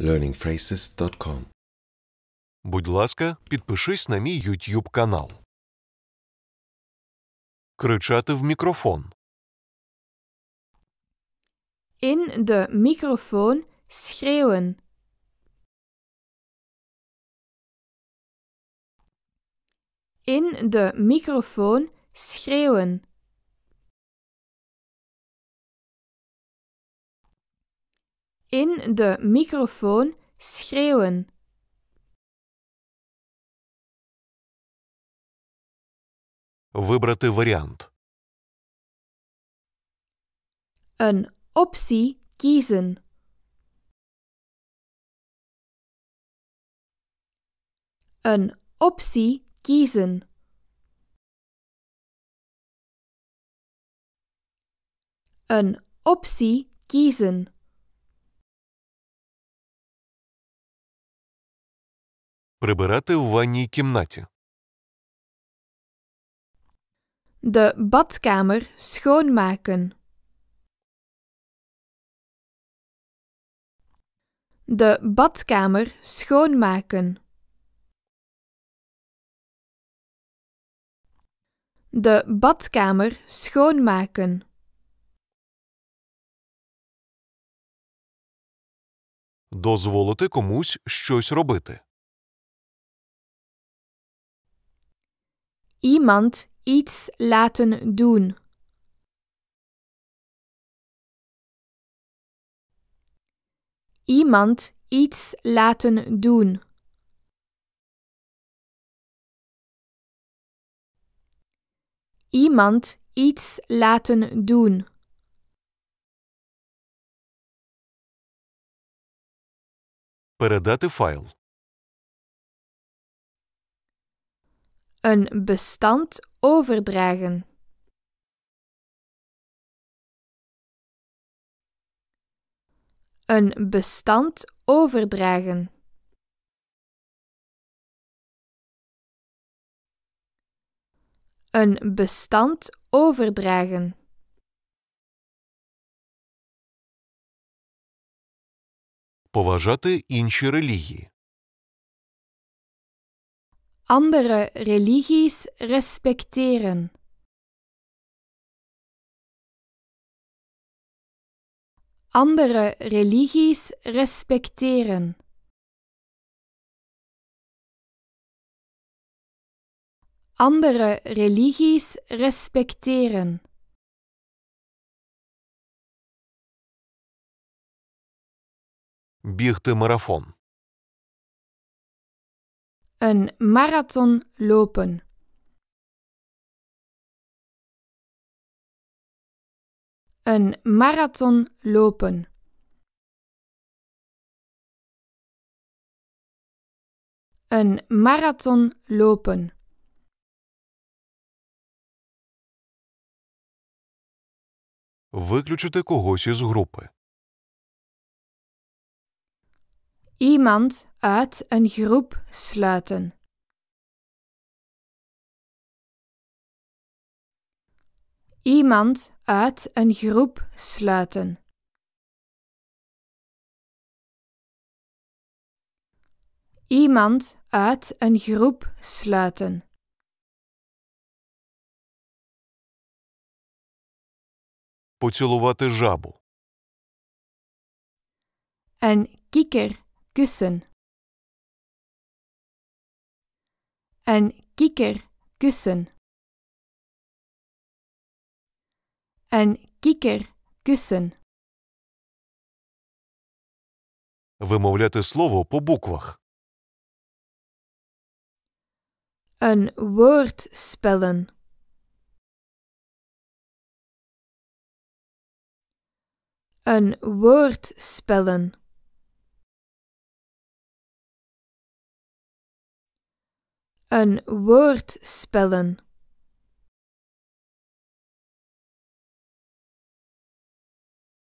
learningphrases.com Будь ласка, підпишись на мій YouTube канал. Кричати в мікрофон. In de microfoon schreeuwen. In de microfoon schreeuwen. in de microfoon schreeuwen. Вибрати варіант. Een optie kiezen. Een optie kiezen. Een optie kiezen. Прибирати в ванній кімнаті. De badkamer schoonmaken. De badkamer schoonmaken. De badkamer schoonmaken. Дозволити комусь щось робити. iemand iets laten doen. Iemand iets laten doen. Iemand iets laten doen. Передати файл. een bestand overdragen. Een bestand overdragen. Een bestand overdragen. Поважати інші релігії andere religies respecteren. Andere religies respecteren. Andere religies respecteren. марафон. Een marathon lopen. Een marathon lopen. Een marathon lopen. Виключити когось із групи. iemand uit een groep sluiten. Iemand uit een groep sluiten. Iemand uit een groep sluiten. Поцілувати жабу. Een kikker kussen. Een kikker kussen. Een kikker kussen. Вимовляти слово по буквах. Een woord spellen. Een woord spellen. een woord spellen.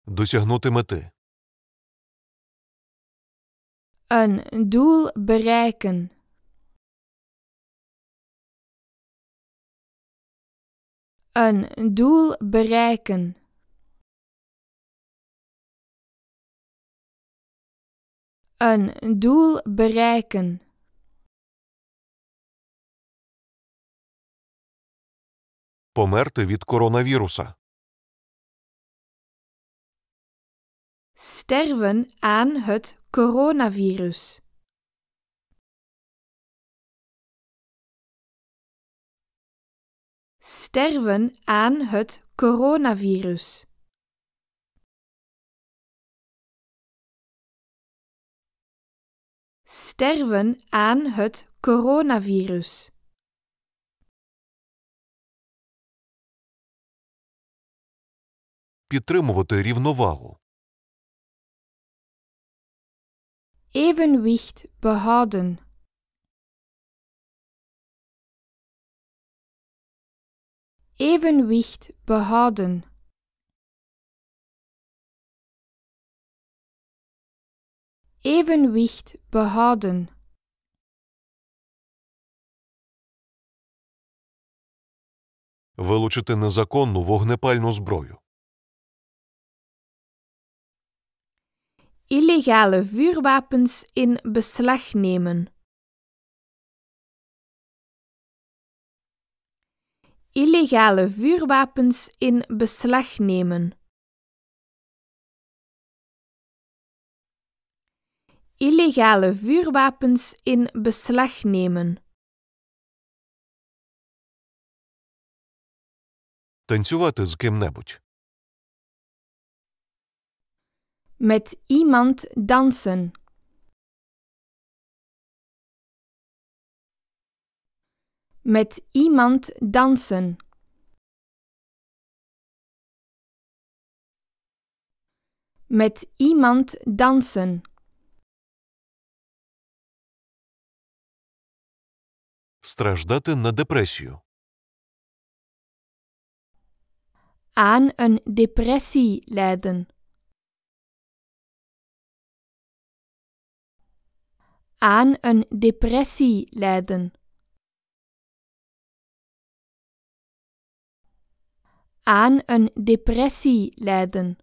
Досягнути мети. Een doel bereiken. Een doel bereiken. Een doel bereiken. померти від коронавіруса. Sterven aan het coronavirus. Sterven aan het coronavirus. Sterven aan het coronavirus. підтримувати рівновагу. Evenwicht behouden. Evenwicht behouden. Evenwicht behouden. Вилучити незаконну вогнепальну зброю. illegale vuurwapens in beslag nemen. Illegale vuurwapens in beslag nemen. Illegale vuurwapens in beslag nemen. Танцювати з ким-небудь. Met iemand dansen. Met iemand dansen. Met iemand dansen. Страждати на депресію. Aan een depressie lijden. aan een depressie lijden. Aan een depressie lijden.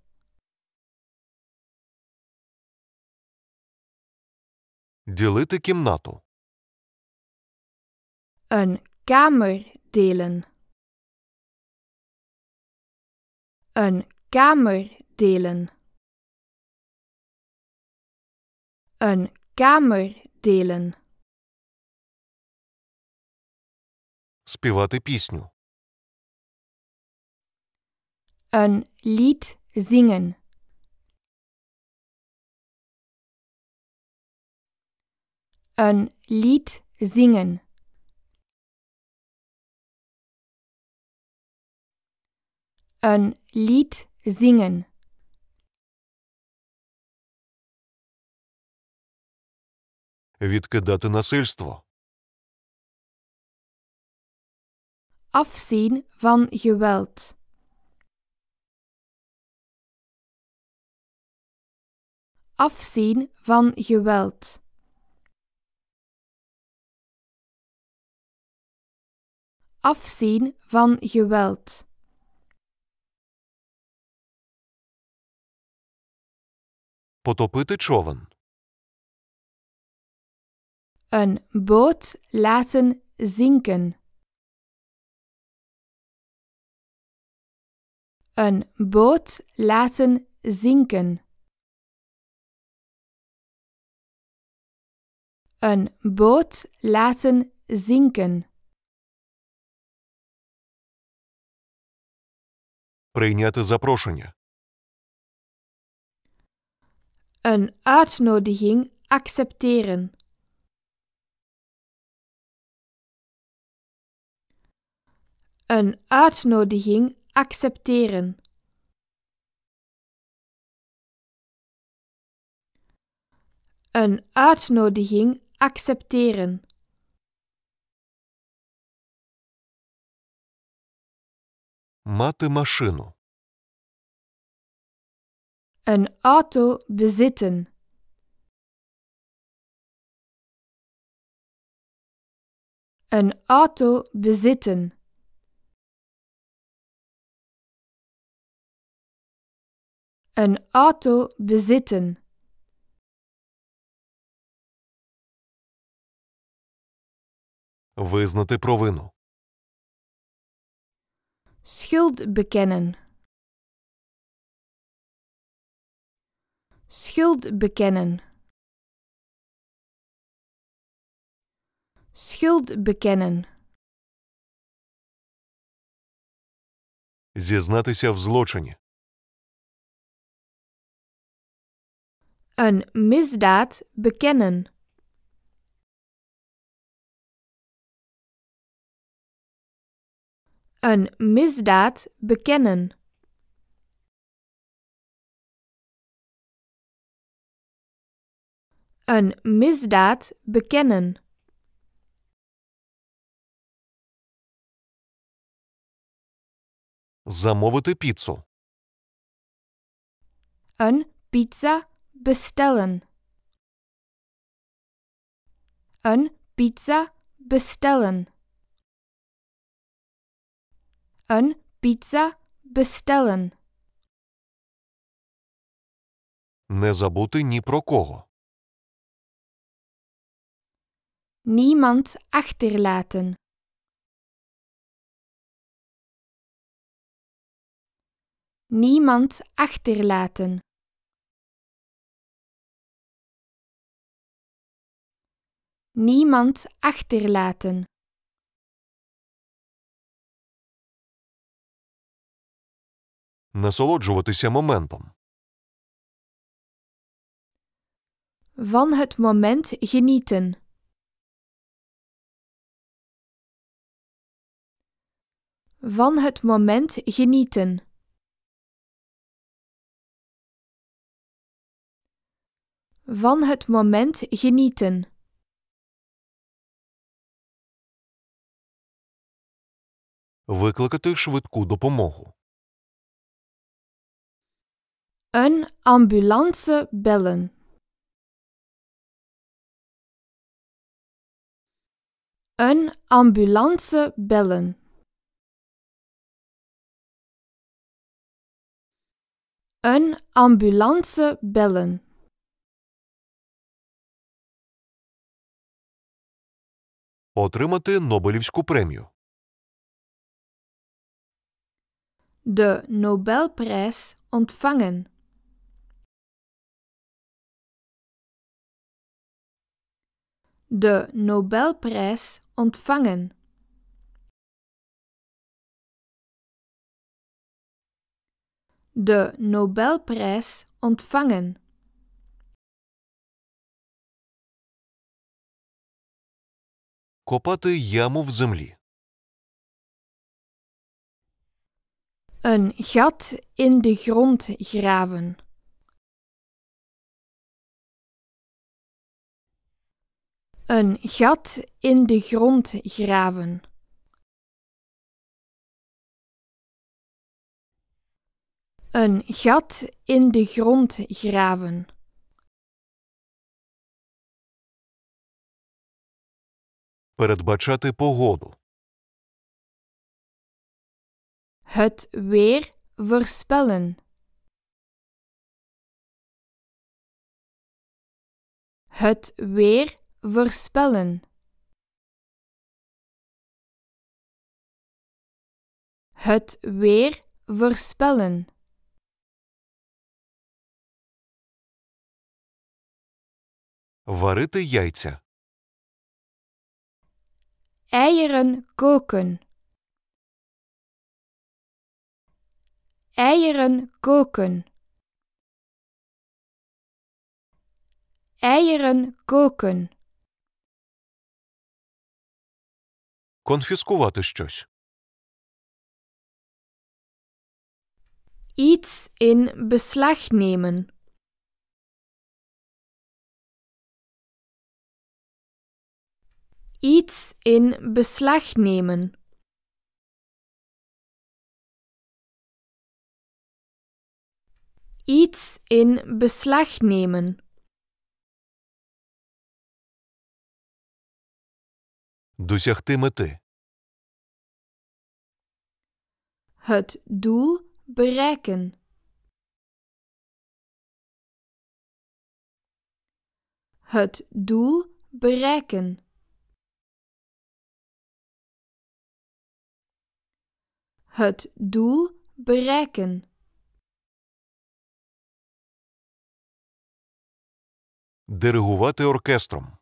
кімнату. Een kamer delen. Een kamer delen. Een kamer Dylan. Співати пісню. Ein Lied singen. Ein Lied singen. Ein Lied singen. відкидати насильство. Afzien van geweld. Afzien van geweld. Afzien van geweld. Потопити човен. een boot laten zinken. Een boot laten zinken. Een boot laten zinken. запрошення. Een uitnodiging accepteren. Een uitnodiging accepteren. Een uitnodiging accepteren. Mate машину. Een auto bezitten. Een auto bezitten. Een auto bezitten. Визнати провину. Schuld bekennen. Schuld bekennen. Schuld bekennen. Зізнатися в злочині. een misdaad bekennen. Een misdaad bekennen. Een misdaad bekennen. Замовити піцу. Een pizza bestellen. Een pizza bestellen. Een pizza bestellen. Не забути ні про кого. Niemand achterlaten. Niemand achterlaten. niemand achterlaten. Насолоджуватися моментом. Van het moment genieten. Van het moment genieten. Van het moment genieten. викликати швидку допомогу. Een ambulance bellen. Een ambulance bellen. Een ambulance bellen. Отримати Нобелівську премію. de Nobelprijs ontvangen? De Nobelprijs ontvangen. De Nobelprijs ontvangen. Копати яму в Een gat in de grond graven. Een gat in de grond graven. Een gat in de grond graven. Передбачати погоду. Het weer voorspellen. Het weer voorspellen. Het weer voorspellen. Варити яйця. Eieren koken. Eieren koken. Eieren koken. Конфіскувати щось. Iets in beslag nemen. Iets in beslag nemen. iets in beslag nemen. Досягти мети. Het doel bereiken. Het doel bereiken. Het doel bereiken. Диригувати оркестром.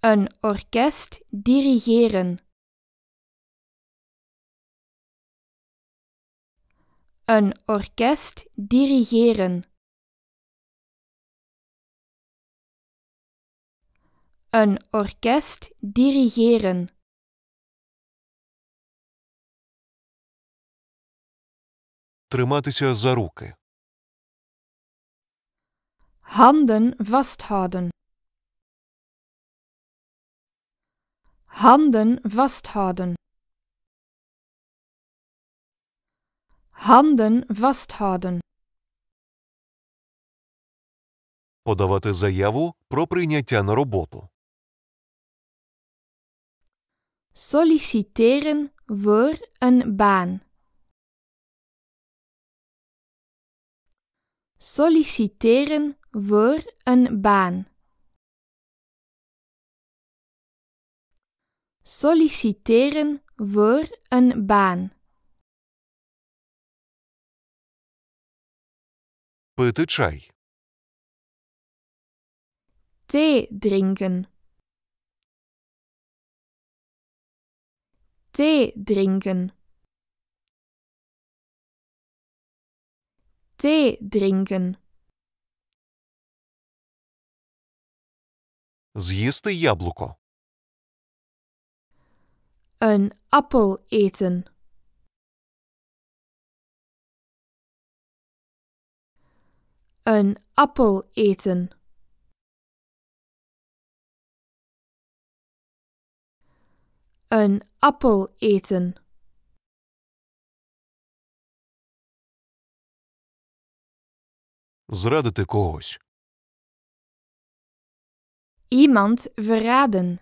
Een orkest dirigeren. Een orkest dirigeren. Een orkest dirigeren. Триматися за руки. Handen vasthouden. Handen vasthouden. Handen vasthouden. Подавати заяву про прийняття на роботу. Solliciteren voor een baan. Solliciteren voor een baan. Solliciteren voor een baan. Пити чай. Thee drinken. Thee drinken. Thee drinken. З'їсти яблуко. Een appel eten. Een appel eten. Een appel eten. Зрадити когось. Iemand verraden.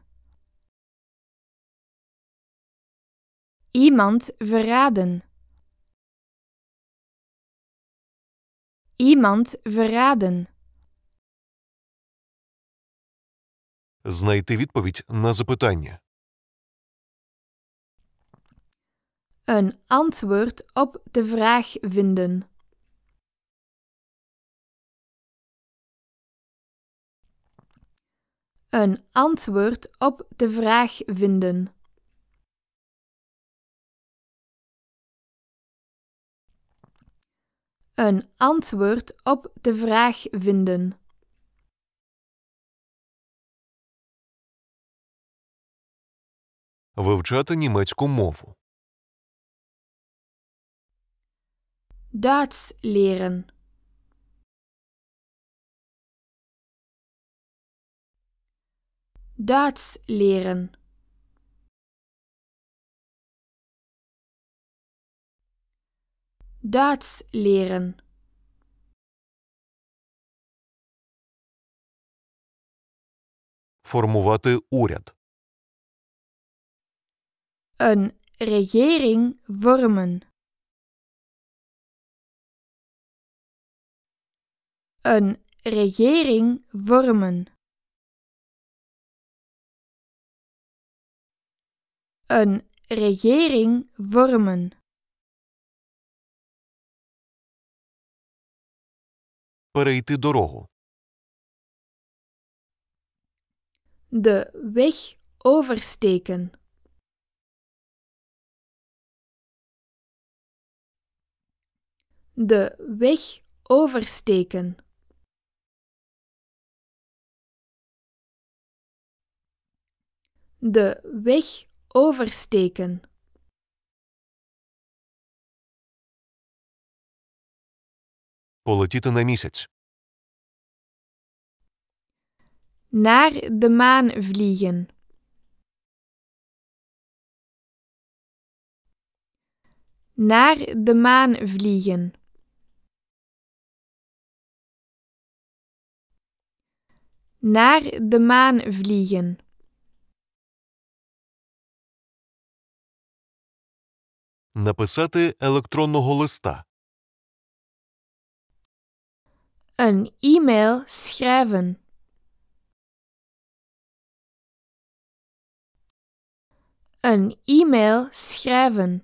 Iemand verraden. Iemand verraden. Знайти відповідь на запитання. Een antwoord op de vraag vinden. een antwoord op de vraag vinden. Een antwoord op de vraag vinden. Вивчати німецьку мову. Duits leren. Duits leren. Duits leren. Формувати уряд. Een regering vormen. Een regering vormen. een regering vormen. Перейти дорогу. De weg oversteken. De weg oversteken. De weg oversteken. Полетіти на місяць. Naar de maan vliegen. Naar de maan vliegen. Naar de maan vliegen. Написати електронного листа. Een e-mail schrijven. Een e-mail schrijven.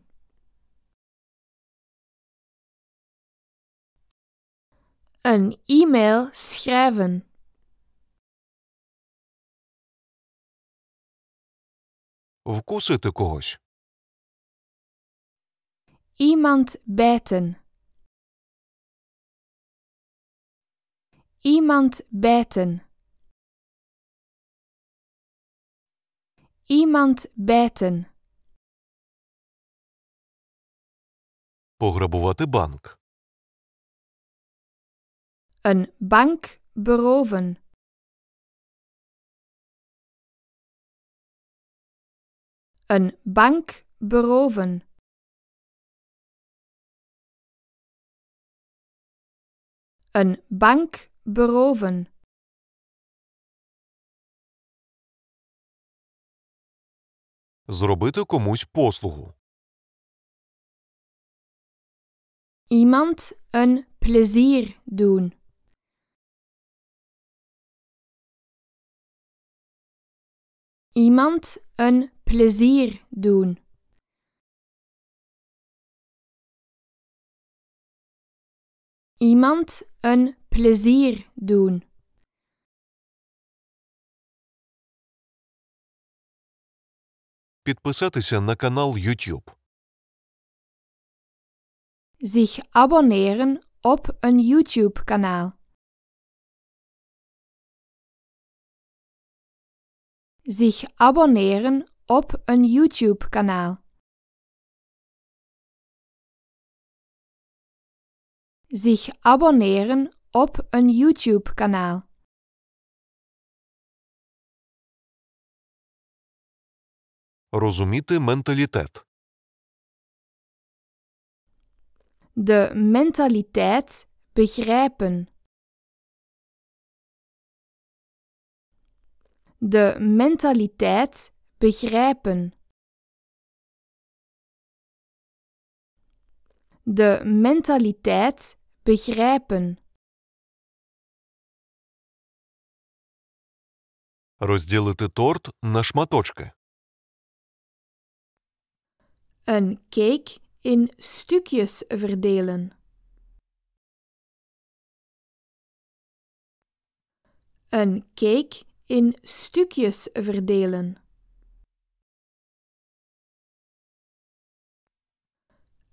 Een e-mail schrijven. Вкусити когось. Iemand bijten. Iemand bijten. Iemand bijten. Пограбувати банк. Een bank beroven. Een bank beroven. een bank beroven. Зробити комусь послугу. Iemand een plezier doen. Iemand een plezier doen. Iemand een plezier doen. Підписатися на канал YouTube. Zich abonneren op een YouTube-kanaal. Zich abonneren op een YouTube-kanaal. zich abonneren op een YouTube-kanaal. Розуміти менталітет. De mentaliteit begrijpen. De mentaliteit begrijpen. De mentaliteit Begrijpen. Розділити торт на шматочки. Een cake in stukjes verdelen. Een cake in stukjes verdelen.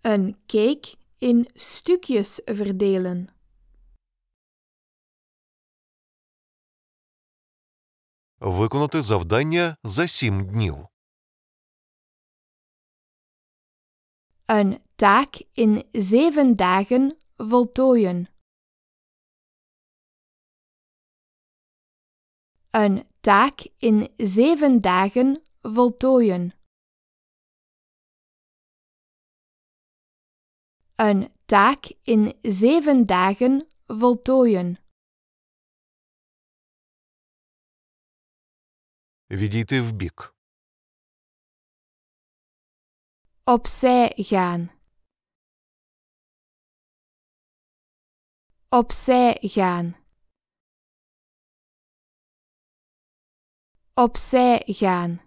Een cake in stukjes verdelen. Виконати завдання за сім днів. Een taak in zeven dagen voltooien. Een taak in zeven dagen voltooien. Een taak in zeven dagen voltooien. Відійти вбік. Opzij gaan. Opzij gaan. Opzij gaan.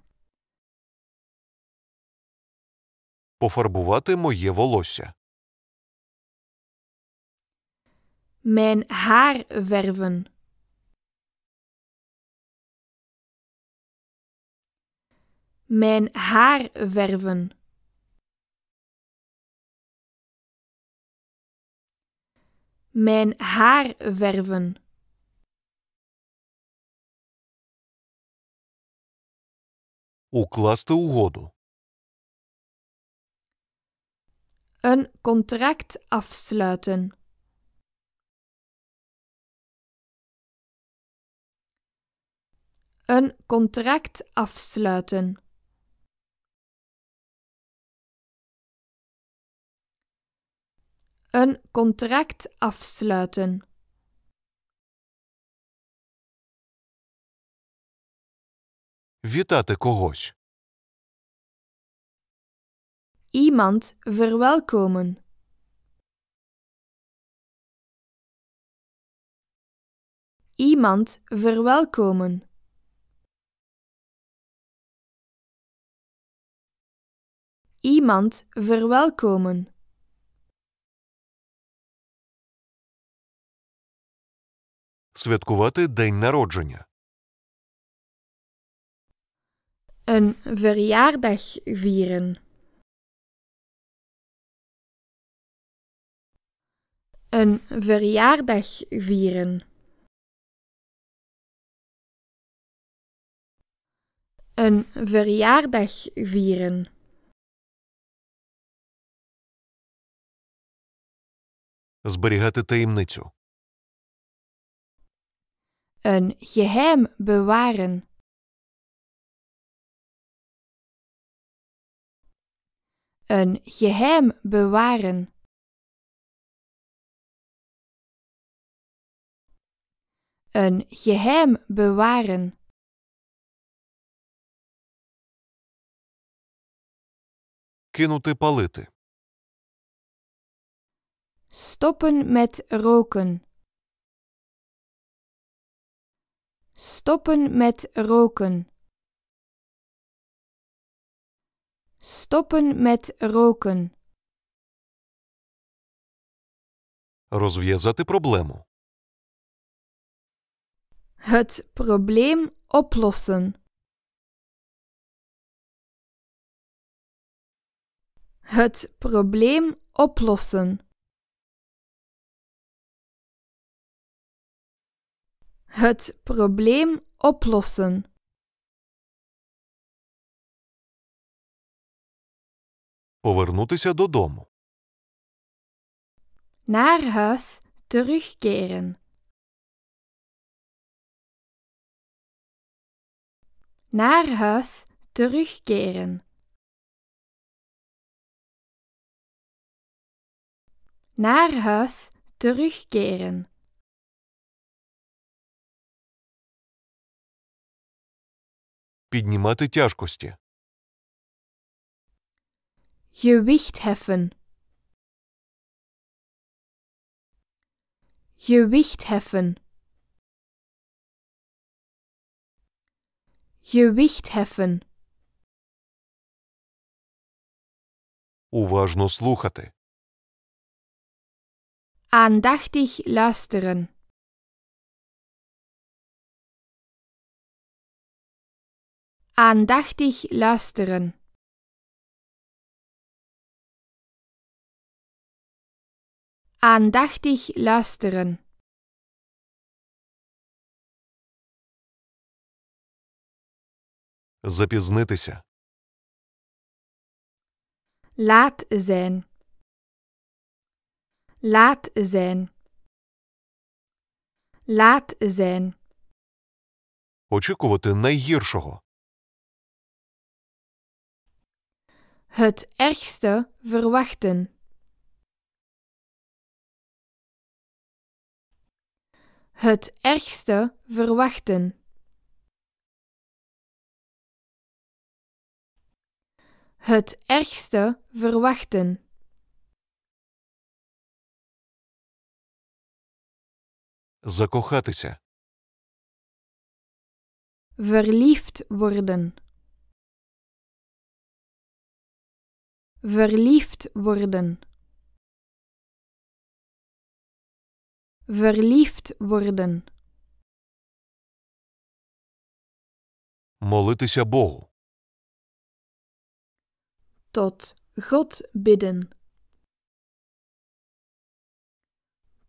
Пофарбувати моє волосся. Mijn haar verven. Mijn haar verven. Mijn haar verven. Укласти угоду. Een contract afsluiten. Een contract afsluiten. Een contract afsluiten. Вітати когось. Iemand verwelkomen. Iemand verwelkomen. iemand verwelkomen. Святкувати день народження. Een verjaardag vieren. Een verjaardag vieren. Een verjaardag vieren. зберігати таємницю. Een geheim bewaren. Een geheim bewaren. Een geheim bewaren. Кинути палити. Stoppen met roken. Stoppen met roken. Stoppen met roken. Розв'язати проблему. Het probleem oplossen. Het probleem oplossen. Het probleem oplossen. Повернутися додому. Naar huis terugkeren. Naar huis terugkeren. Naar huis terugkeren. піднімати тяжкості. Gewicht heffen. Gewicht heffen. Gewicht heffen. Уважно слухати. Andachtig lästern. aandachtig luisteren. Aandachtig luisteren. Запізнитися. Laat zijn. Laat zijn. Laat zijn. Очікувати найгіршого. Het ergste verwachten. Het ergste verwachten. Het ergste verwachten. Закохатися. Verliefd worden. Verliefd worden. Verliefd worden. Молитися Богу. Tot God bidden.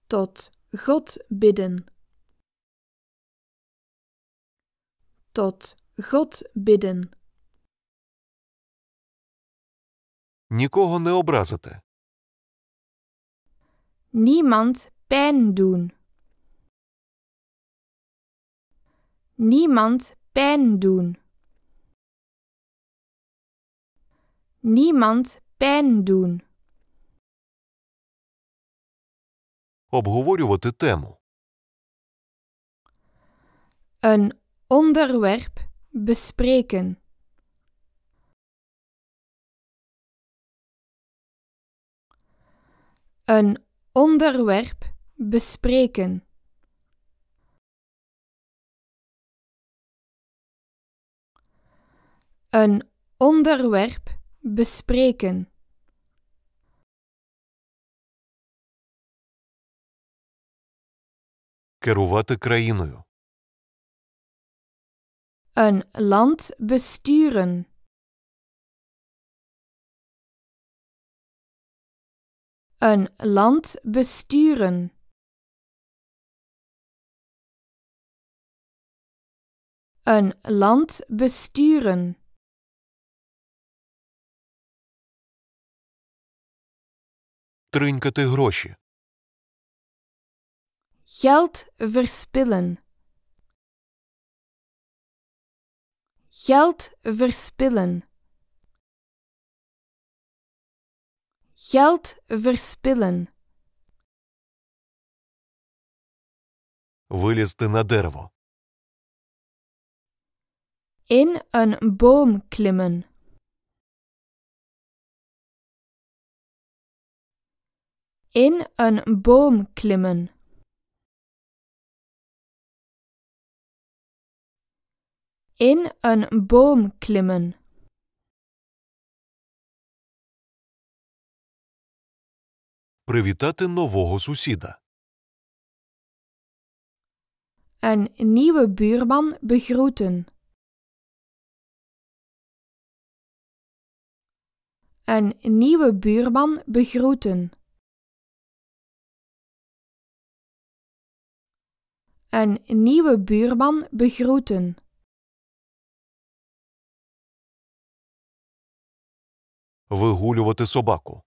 Tot God bidden. Tot God bidden. Нікого не образити. Niemand pijn doen. Niemand pijn doen. Niemand pijn doen. Обговорювати тему. Een onderwerp bespreken. Een onderwerp bespreken. Een onderwerp bespreken. Керувати країною. Een land besturen. Een land besturen. Een land besturen. Тринькати гроші. Geld verspillen. Geld verspillen. Geld verspillen. Вилізти на дерево. In een boom klimmen. In een boom klimmen. In een boom klimmen. привітати нового сусіда. Een nieuwe buurman begroeten. Een nieuwe buurman begroeten. Een nieuwe buurman begroeten. Вигулювати собаку.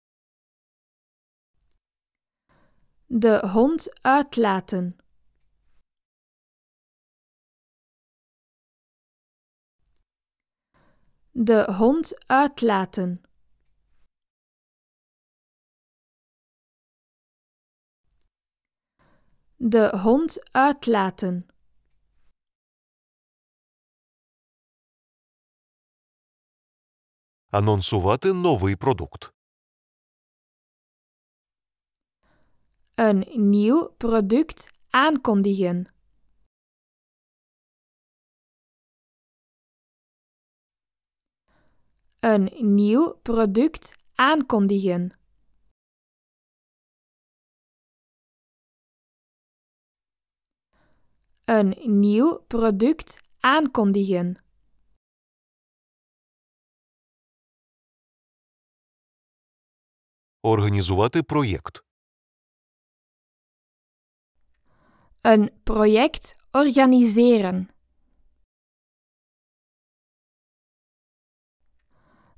De hond uitlaten. De hond uitlaten. De hond uitlaten. Анонсувати новий продукт. een nieuw product aankondigen. Een nieuw product aankondigen. Een nieuw product aankondigen. Organiseren project. Een project organiseren.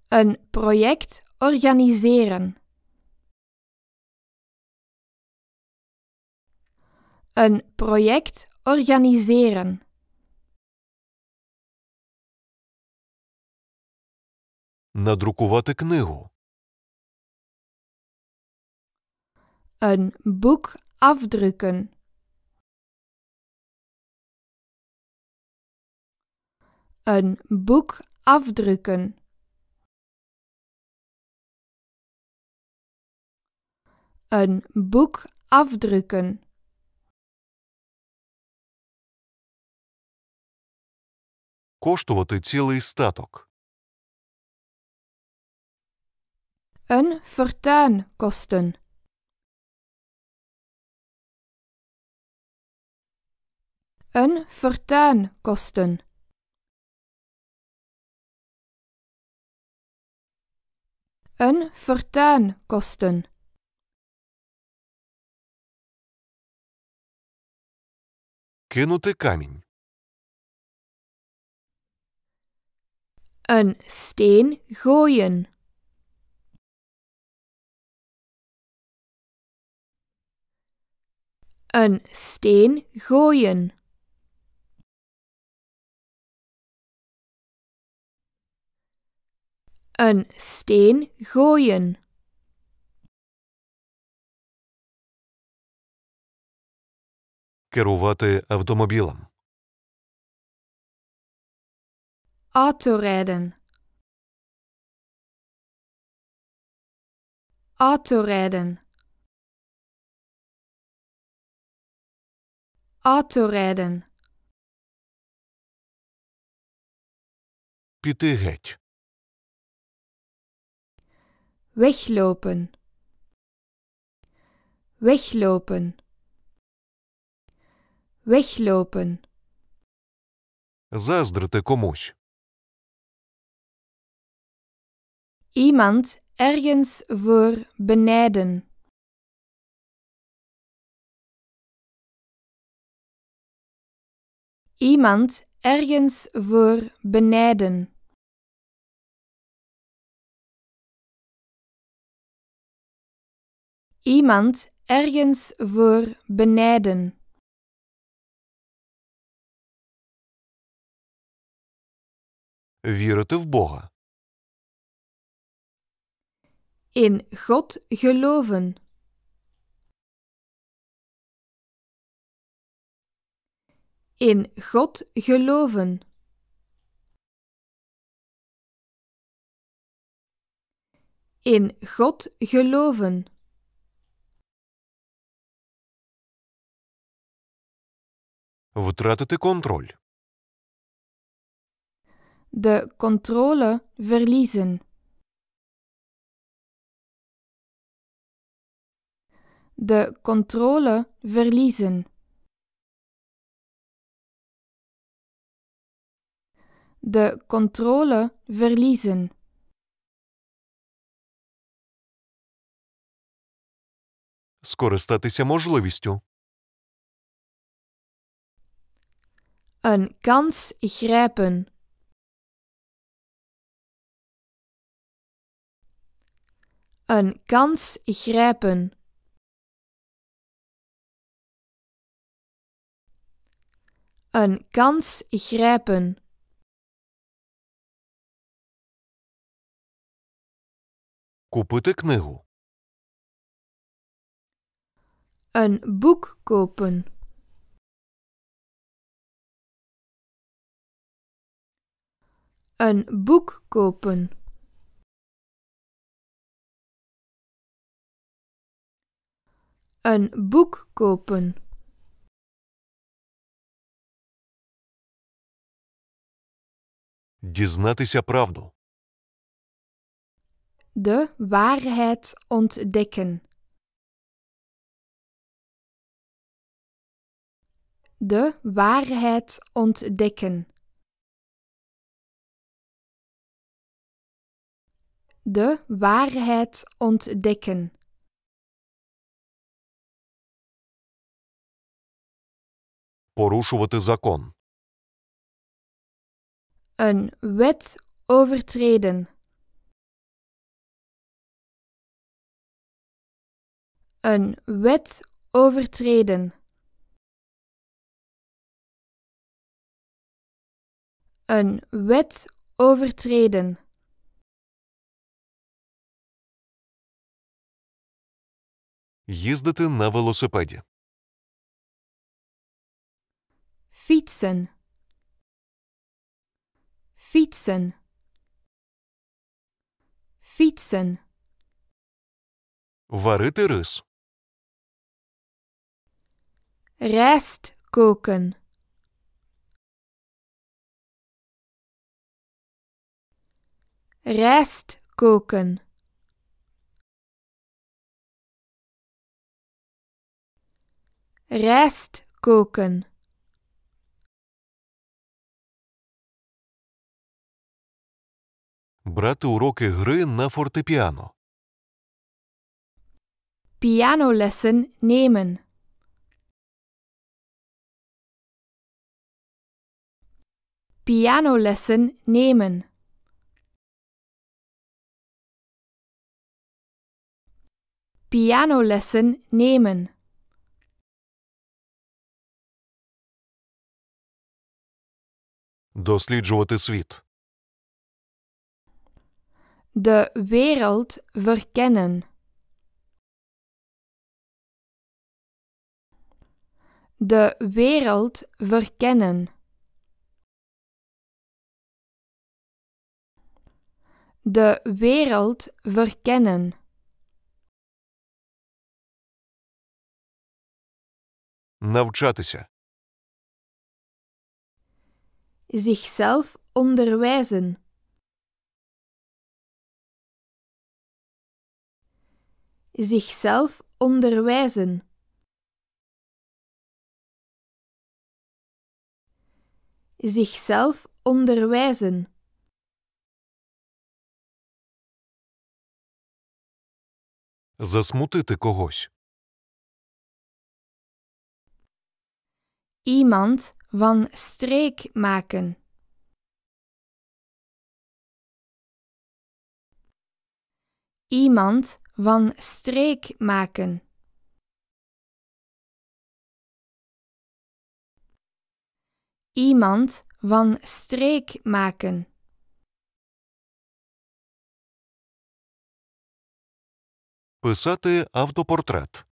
Een project organiseren. Een project organiseren. Надрукувати книгу. Een boek afdrukken. een boek afdrukken. Een boek afdrukken. Коштувати цілий статок. Een fortuin kosten. Een fortuin kosten. Een fortuin kosten. Кинути камінь. Een steen gooien. Een steen gooien. een steen gooien. Керувати автомобілем. Autorijden. Autorijden. Autorijden. Піти геть. weglopen weglopen weglopen заздрити комусь iemand ergens voor benijden iemand ergens voor benijden iemand ergens voor benijden. Вірити в Бога. In God geloven. In God geloven. In God geloven. Втратити контроль. De controle verliezen. De controle verliezen. De controle verliezen. Скористатися можливістю. Een kans grijpen. Een kans grijpen. Een kans grijpen. Купити книгу. Een boek kopen. een boek kopen. Een boek kopen. Дізнатися правду. De waarheid ontdekken. De waarheid ontdekken. de waarheid ontdekken. Порушувати закон. Een wet overtreden. Een wet overtreden. Een wet overtreden. Їздити на велосипеді. Fietsen. Fietsen. Fietsen. Варити рис. Rest koken. Rest koken. Rest koken. Брати уроки гри на фортепіано. Pianolessen nemen. Pianolessen nemen. Pianolessen nemen. досліджувати світ. De wereld verkennen. De wereld verkennen. De wereld verkennen. Навчатися zichzelf onderwijzen. Zichzelf onderwijzen. Zichzelf onderwijzen. Засмутити когось. iemand van streek maken. Iemand van streek maken. Iemand van streek maken. Писати автопортрет.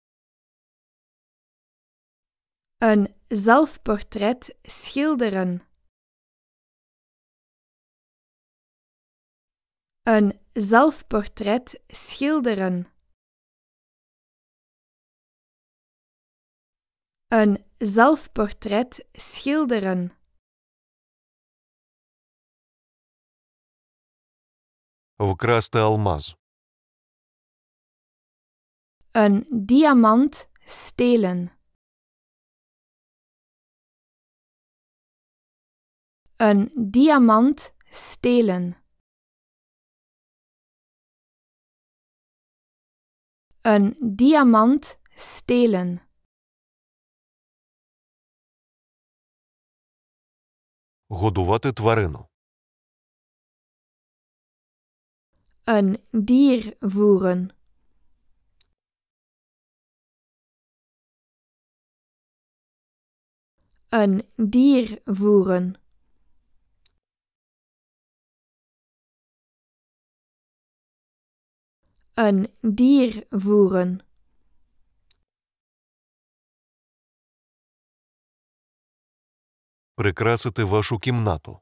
Een Zelfportret schilderen. Een zelfportret schilderen. Een zelfportret schilderen. Вкрасти алмаз. Een diamant stelen. Een diamant stelen. Een diamant stelen. Годувати тварину. Een dier voeren. Een dier voeren. een dier voeren. Прикрасити вашу кімнату.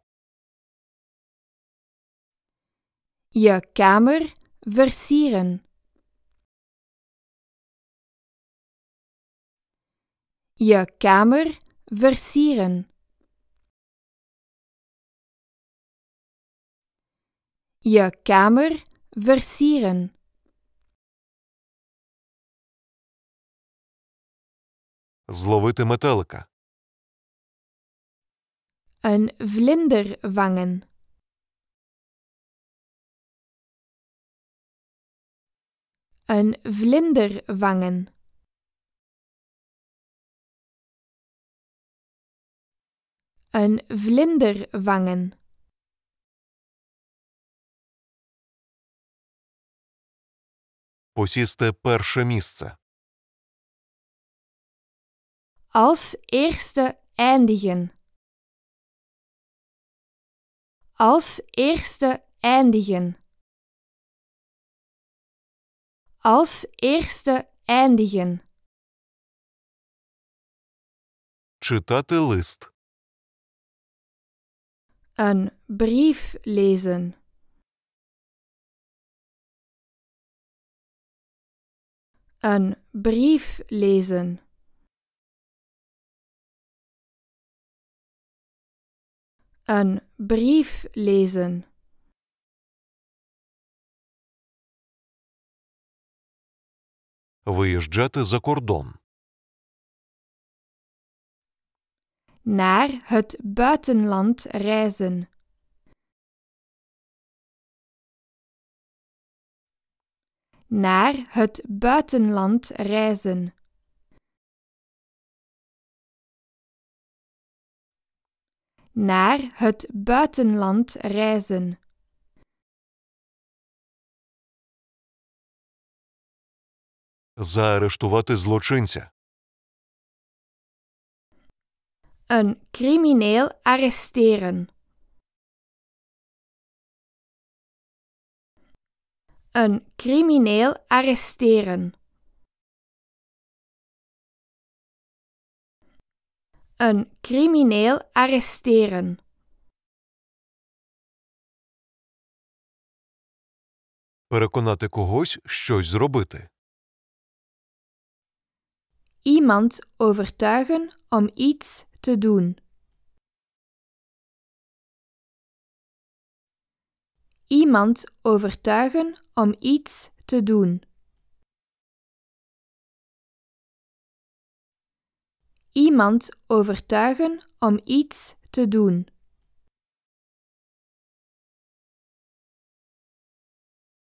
Je kamer versieren. Je kamer versieren. Je kamer versieren. Зловити металика. Een vlinder vangen. Een vlinder vangen. Een vlinder vangen. Посісти перше місце. als eerste eindigen. Als eerste eindigen. Als eerste eindigen. Читати лист. Een brief lezen. Een brief lezen. een brief lezen. Виїжджати за кордон. Naar het buitenland reizen. Naar het buitenland reizen. naar het buitenland reizen. Заарештувати злочинця. Een crimineel arresteren. Een crimineel arresteren. een crimineel arresteren. Переконати когось щось зробити. Iemand overtuigen om iets te doen. Iemand overtuigen om iets te doen. Iemand overtuigen om iets te doen.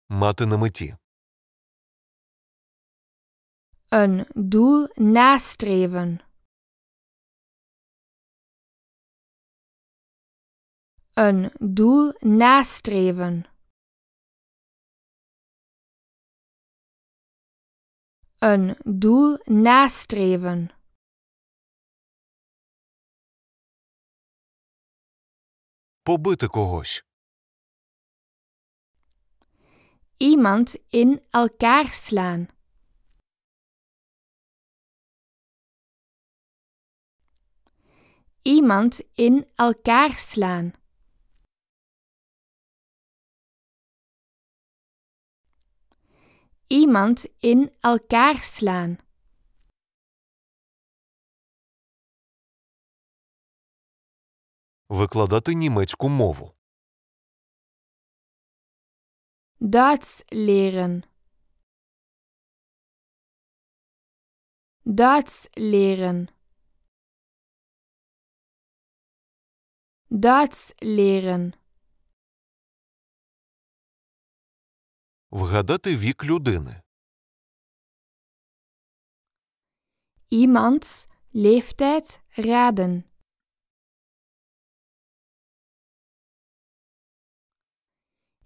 Maten Een doel nastreven. Een doel nastreven. Een doel nastreven. побити когось. Iemand in elkaar slaan. Iemand in elkaar slaan. Iemand in elkaar slaan. Викладати німецьку мову. Das lehren. Das lehren. Das lehren. Вгадати вік людини. Іманс лефтет раден.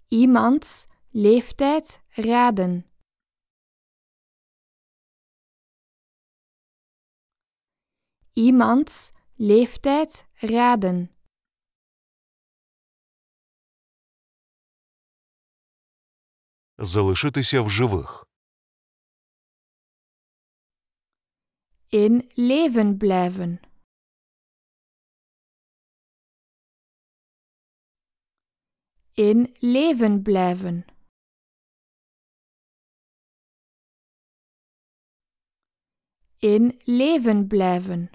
iemands leeftijd raden. Iemands leeftijd raden. Залишитися в живих. In leven blijven. in leven blijven. In leven blijven.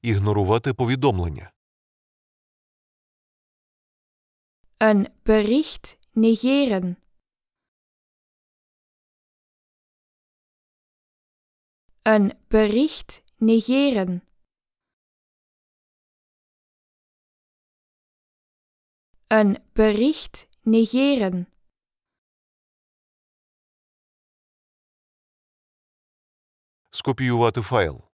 ignoreren, повідомлення. Een bericht negeren. Een bericht negeren. Een bericht negeren. Скопіювати файл.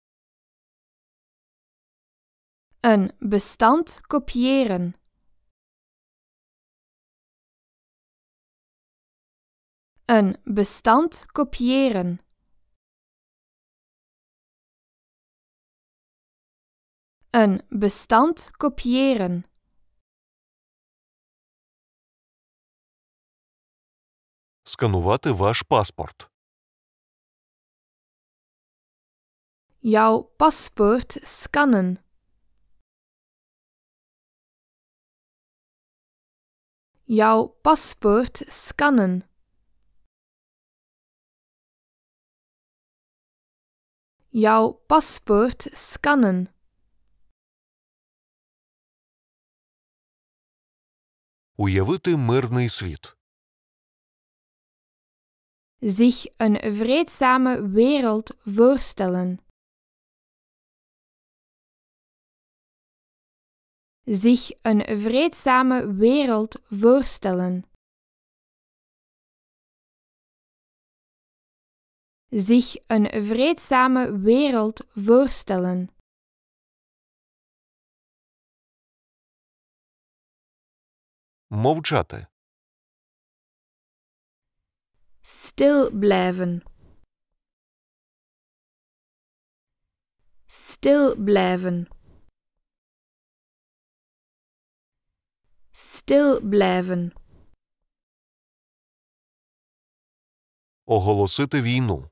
Een bestand kopiëren. Een bestand kopiëren. Een bestand kopiëren. сканувати ваш паспорт. Jouw paspoort scannen. Jouw paspoort scannen. Jouw paspoort scannen. Уявити мирний світ. zich een vreedzame wereld voorstellen. Zich een vreedzame wereld voorstellen. Zich een vreedzame wereld voorstellen. Мовчати. stil blijven. Stil blijven. Stil blijven. Оголосити війну.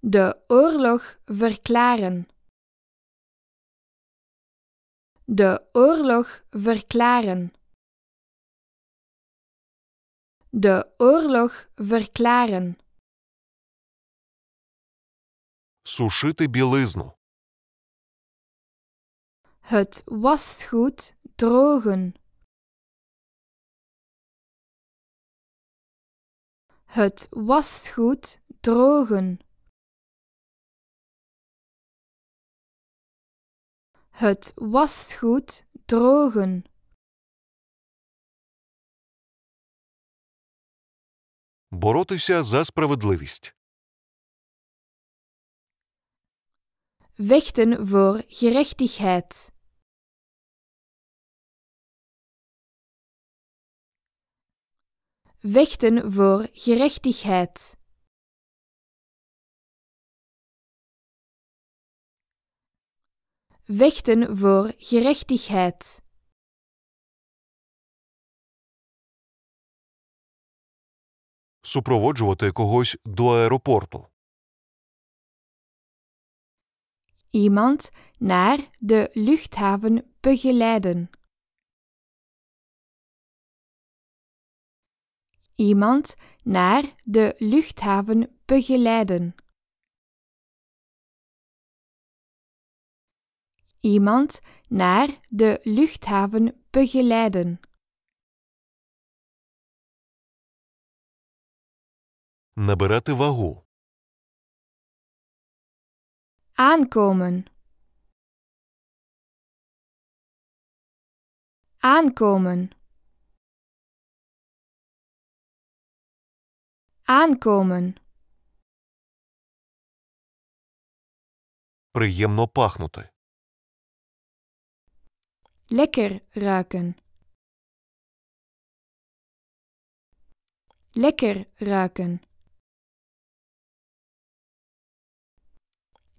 De oorlog verklaren. De oorlog verklaren. De oorlog verklaren. Сушити білизну. Het wasgoed drogen. Het wasgoed drogen. Het wasgoed drogen. боротися за справедливість. Vechten voor gerechtigheid. Vechten voor gerechtigheid. Vechten voor gerechtigheid. супроводжувати когось до аеропорту. Iemand naar de luchthaven begeleiden. Iemand naar de luchthaven begeleiden. Iemand naar de luchthaven begeleiden. Набирати вагу. Aankomen. Aankomen. Aankomen. Приємно пахнути. Lekker ruiken. Lekker ruiken.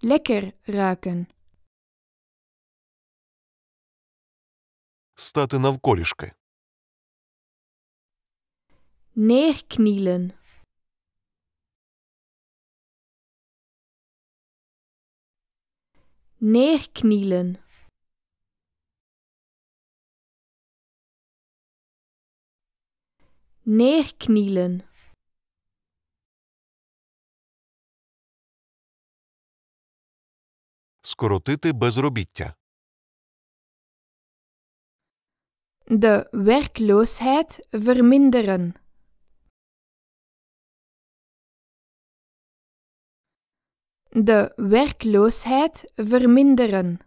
Lekker ruiken. Стати навколішки. Neerknielen. Neerknielen. Neerknielen. скоротити безробіття. De werkloosheid verminderen. De werkloosheid verminderen.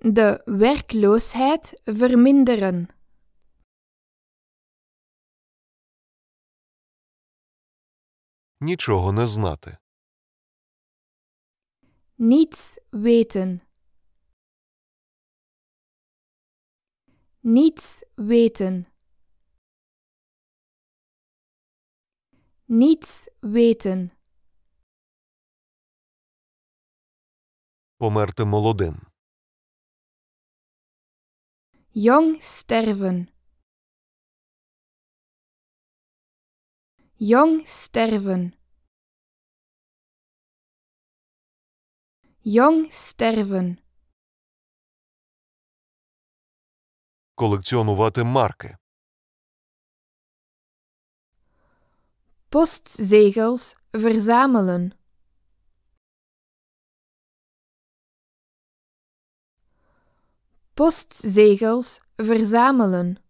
De werkloosheid verminderen. нічого не знати. Niets weten. Niets weten. Niets weten. Померти молодим. Jong sterven. Jong sterven. Jong sterven. Колекціонувати марки. Postzegels verzamelen. Postzegels verzamelen.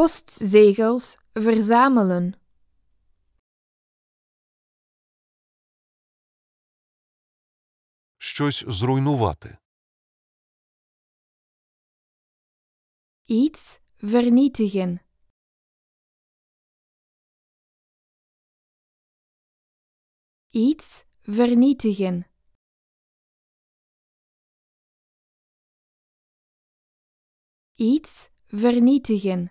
Postzegels verzamelen. Щось зруйнувати. Iets vernietigen. Iets vernietigen. Iets vernietigen.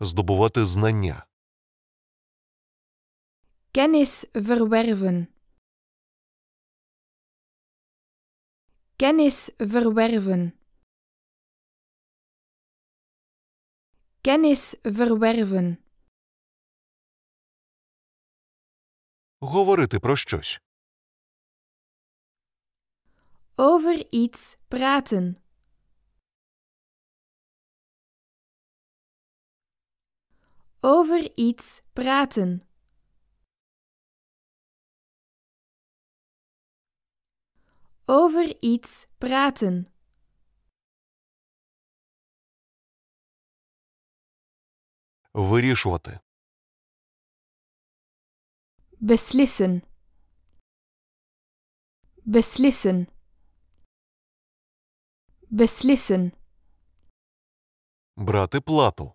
здобувати знання. Kennis verwerven. Kennis verwerven. Kennis verwerven. Говорити про щось. Over iets praten. Over iets praten. Over iets praten. Вирішувати. Beslissen. Beslissen. Beslissen. Брати плату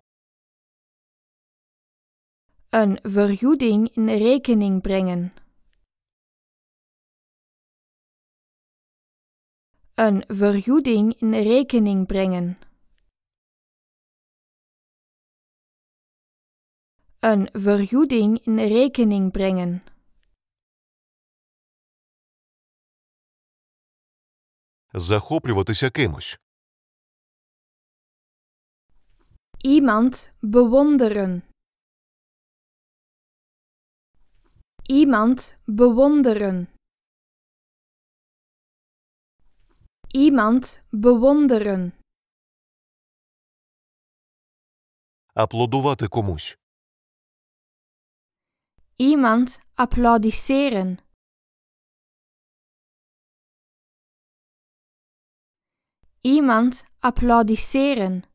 een vergoeding in rekening brengen. Een vergoeding in rekening brengen. Een vergoeding in rekening brengen. Захоплюватися кимось. Iemand bewonderen. Iemand bewonderen. Iemand bewonderen. Applaudovate komus. Iemand applaudisseren. Iemand applaudisseren.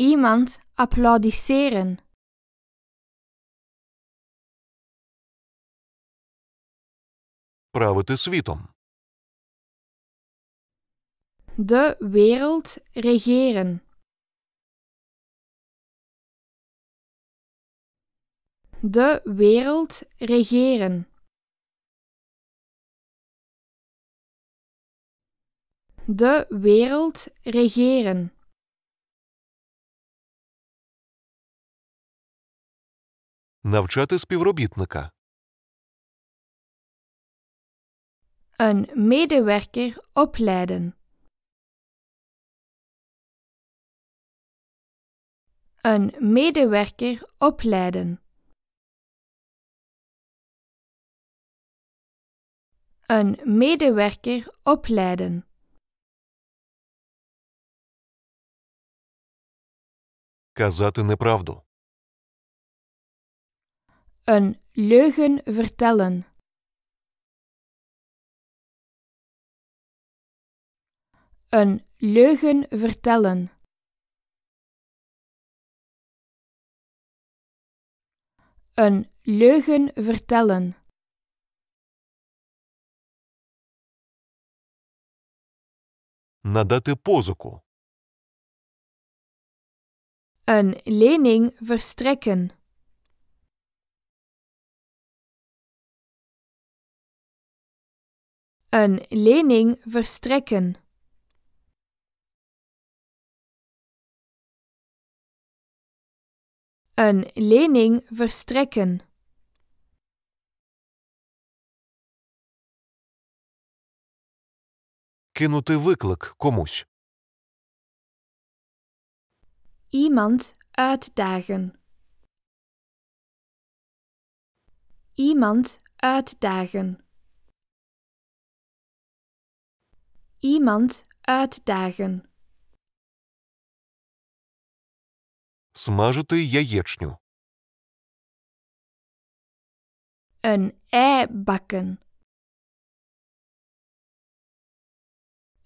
Iemand applaudisseren. Правити світом. De wereld regeren. De wereld regeren. De wereld regeren. Навчати співробітника. Een medewerker opleiden. Een medewerker opleiden. Een medewerker opleiden. Казати неправду. een leugen vertellen. Een leugen vertellen. Een leugen vertellen. Надати позику. Een lening verstrekken. een lening verstrekken. Een lening verstrekken. Кинути виклик комусь. Iemand uitdagen. Iemand uitdagen. Iemand uitdagen. Смажити яєчню. Een ei bakken.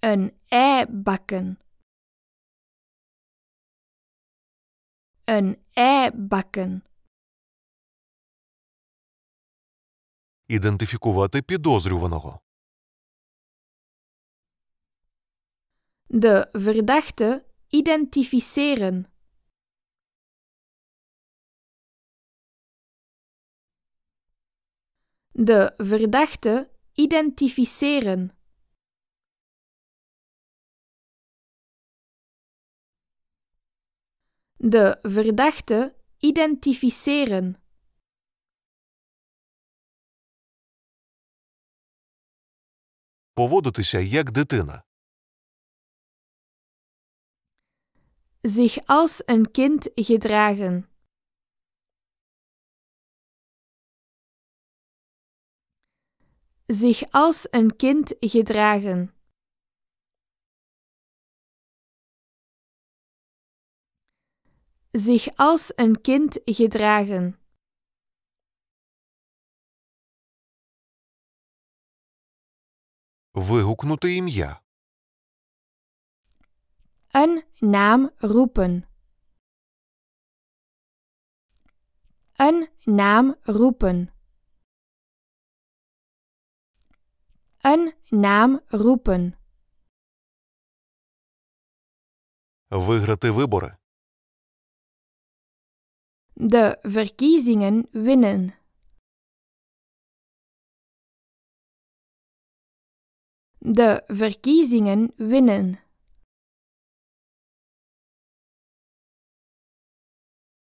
Een ei bakken. Een ei bakken. Ідентифікувати підозрюваного. De verdachte identificeren. De verdachte identificeren. De verdachte identificeren. Поводитися як дитина. zich als een kind gedragen. Zich als een kind gedragen. Zich als een kind gedragen. Een naam roepen. Een naam roepen. Een naam roepen. Выиграти вибори. De verkiezingen winnen. De verkiezingen winnen.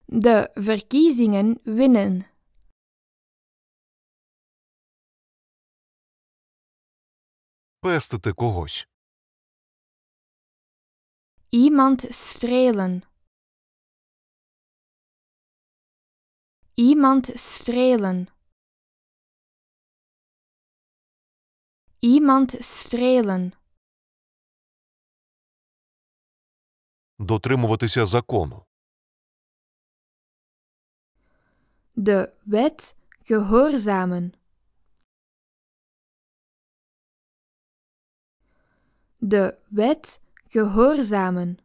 de verkiezingen winnen. Пестити когось. Iemand strelen. Iemand strelen. Iemand strelen. Дотримуватися закону. de wet gehoorzamen. De wet gehoorzamen.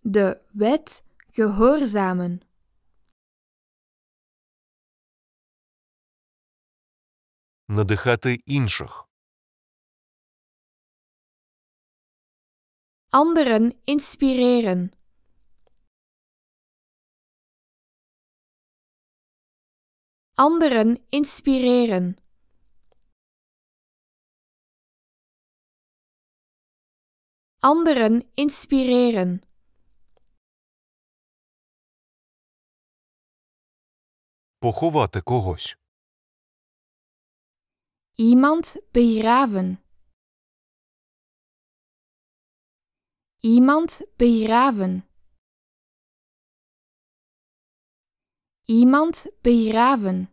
De wet gehoorzamen. Надихати Anderen inspireren. Anderen inspireren. Anderen inspireren. Поховати когось. Iemand begraven. Iemand begraven. Iemand begraven.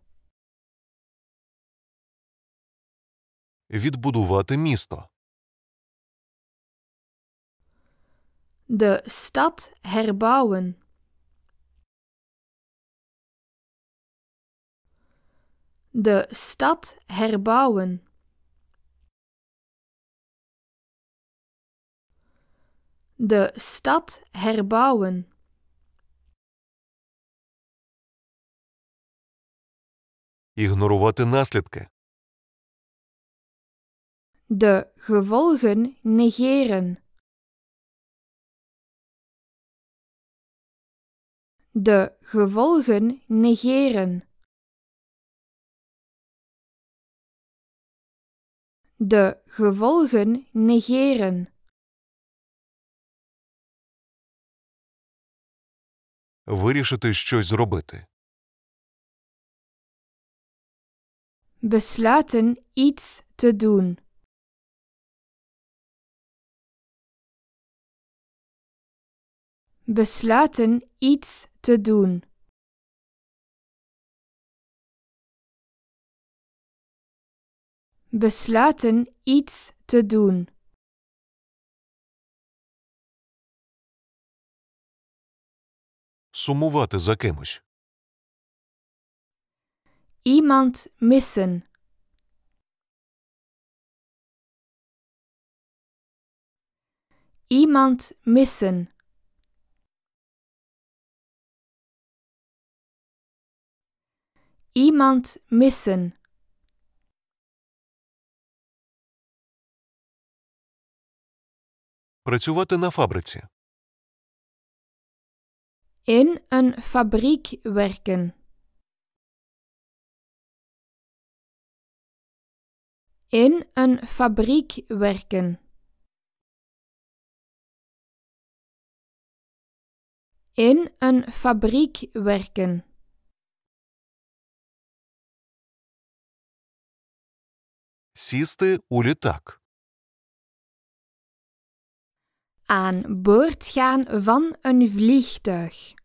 Відбудувати місто. De stad herbouwen. De stad herbouwen. De stad herbouwen. Ігнорувати наслідки. De gevolgen negeren. De gevolgen negeren. De gevolgen negeren. Вирішити щось зробити. besluiten iets te doen. Besluiten iets te doen. Besluiten iets te doen. Сумувати за кимось iemand missen. Iemand missen. Iemand missen. Працювати на фабриці. In een fabriek werken. in een fabriek werken. In een fabriek werken. Siste у Aan boord gaan van een vliegtuig.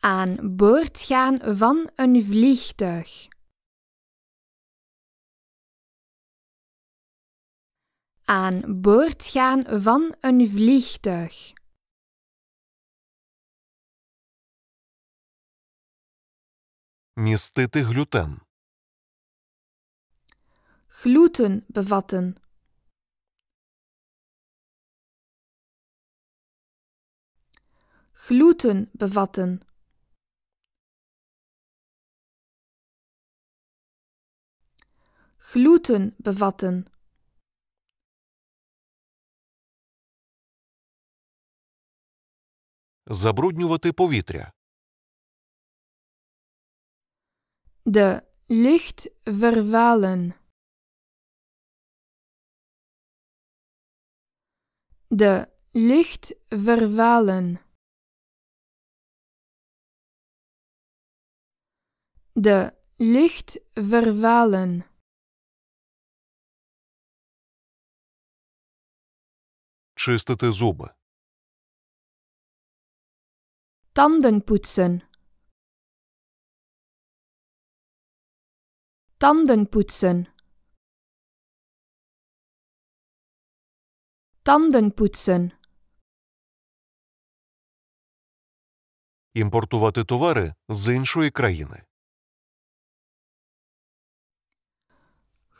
aan boord gaan van een vliegtuig. Aan boord gaan van een vliegtuig. Містити глютен. Gluten bevatten. Gluten bevatten. gluten bevatten. Забруднювати повітря. De licht vervuilen. De licht vervuilen. De licht vervuilen. Чистити зуби. Tanden putzen. Tanden putzen. Tanden putzen. Імпортувати товари з іншої країни.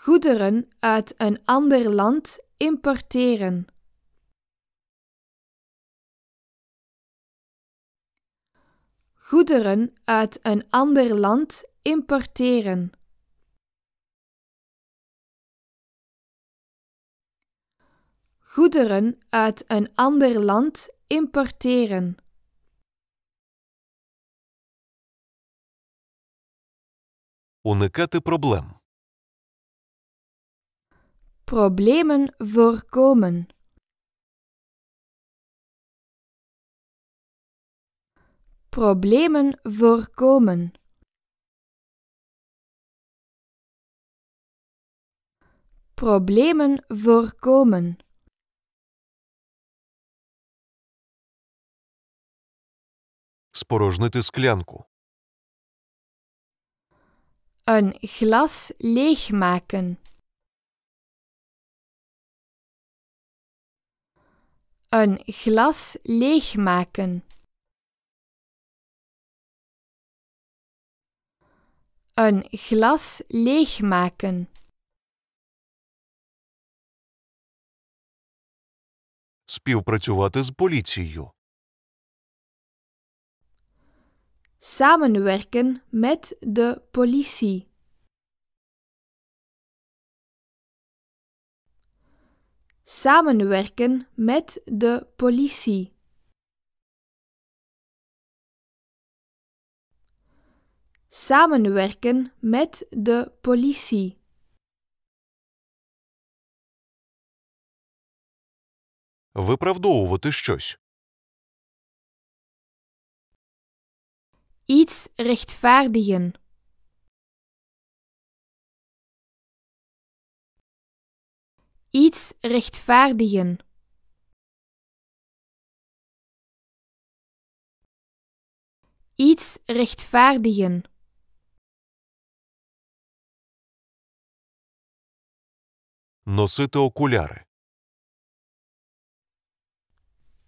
Goederen uit een ander land importeren. goederen uit een ander land importeren. Goederen uit een ander land importeren. Уникати проблем. Problemen voorkomen. Problemen voorkomen. Problemen voorkomen. Спорожнити склянку. Een glas leegmaken. Een glas leegmaken. Een glas leegmaken. Співпрацювати з поліцією. Samenwerken met de politie. Samenwerken met de politie. samenwerken met de politie. Виправдовувати щось. Iets rechtvaardigen. Iets rechtvaardigen. Iets rechtvaardigen. Носити окуляри.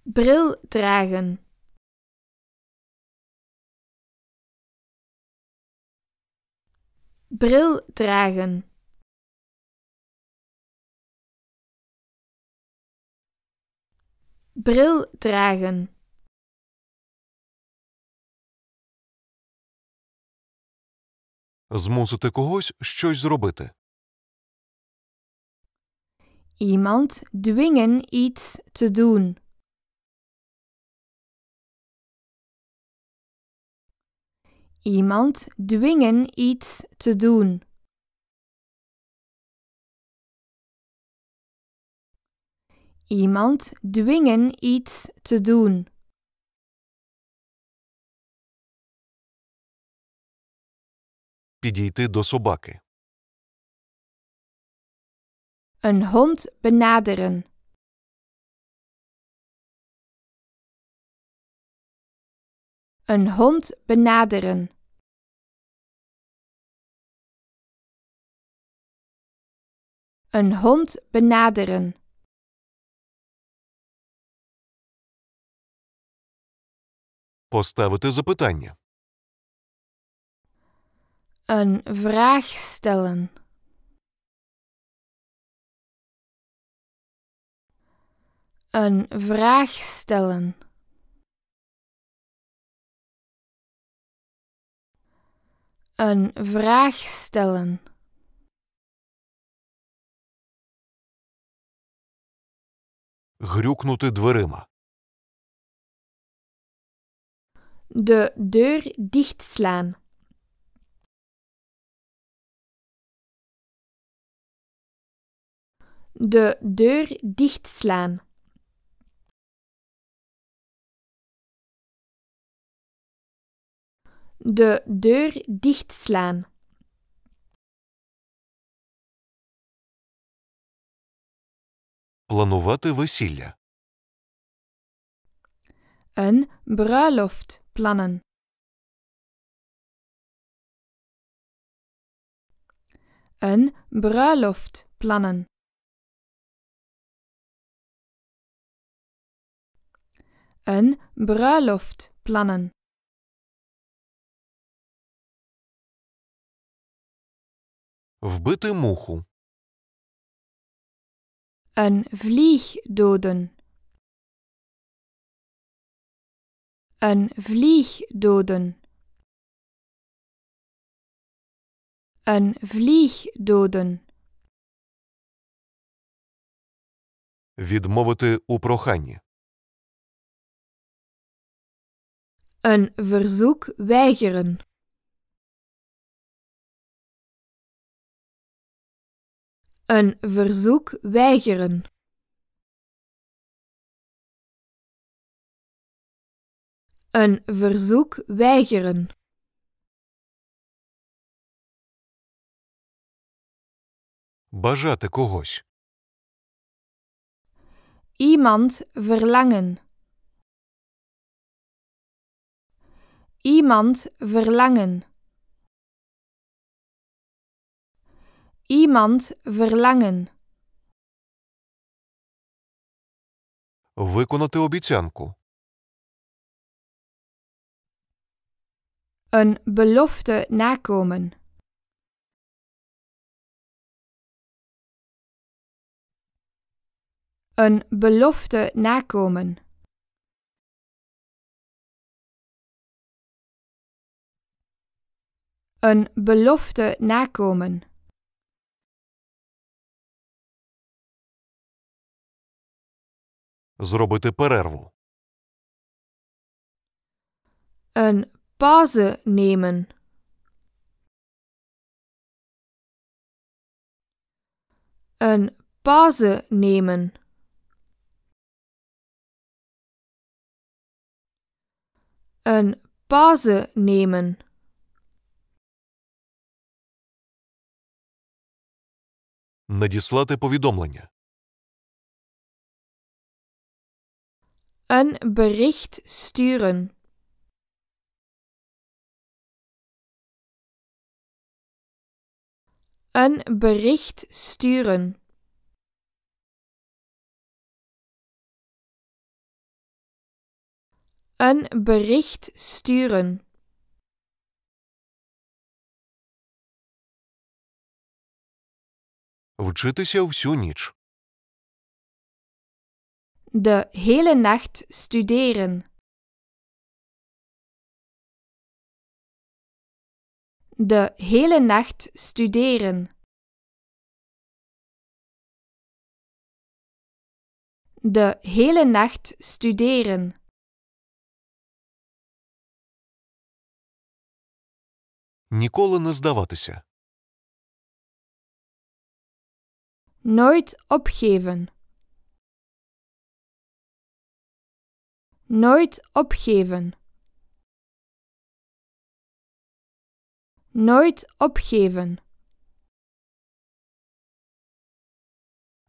брил траген, брил траген, брил траген, Змусити когось щось зробити. iemand dwingen iets te doen. Iemand dwingen iets te doen. Iemand dwingen iets te doen. Підійти до собаки. Een hond benaderen. Een hond benaderen. Een hond benaderen. Поставити запитання. Een vraag stellen. Een vraag stellen. Een vraag stellen. Грюкнути дверима. De deur dicht slaan. De deur dicht dichtslaan. de deur dichtslaan. Планувати весілля. Een bruiloft plannen. Een bruiloft plannen. Een bruiloft plannen. Вбити муху. Een vlieg doden. Een vlieg doden. Een vlieg doden. Відмовити у проханні. Een verzoek weigeren. Een verzoek weigeren. Een verzoek weigeren. Бажати когось. Iemand verlangen. Iemand verlangen. Iemand verlangen. Виконати обіцянку. Een belofte nakomen. Een belofte nakomen. Een belofte nakomen. зробити перерву. Ein Pause nehmen. Ein Pause nehmen. Ein Pause nehmen. Надіслати повідомлення. een bericht stüren. Ein bericht stüren. Ein bericht stüren. Вчитися всю ніч. de hele nacht studeren. De hele nacht studeren. De hele nacht studeren. Nicole не здаватися. Nooit opgeven. Nooit opgeven. Nooit opgeven.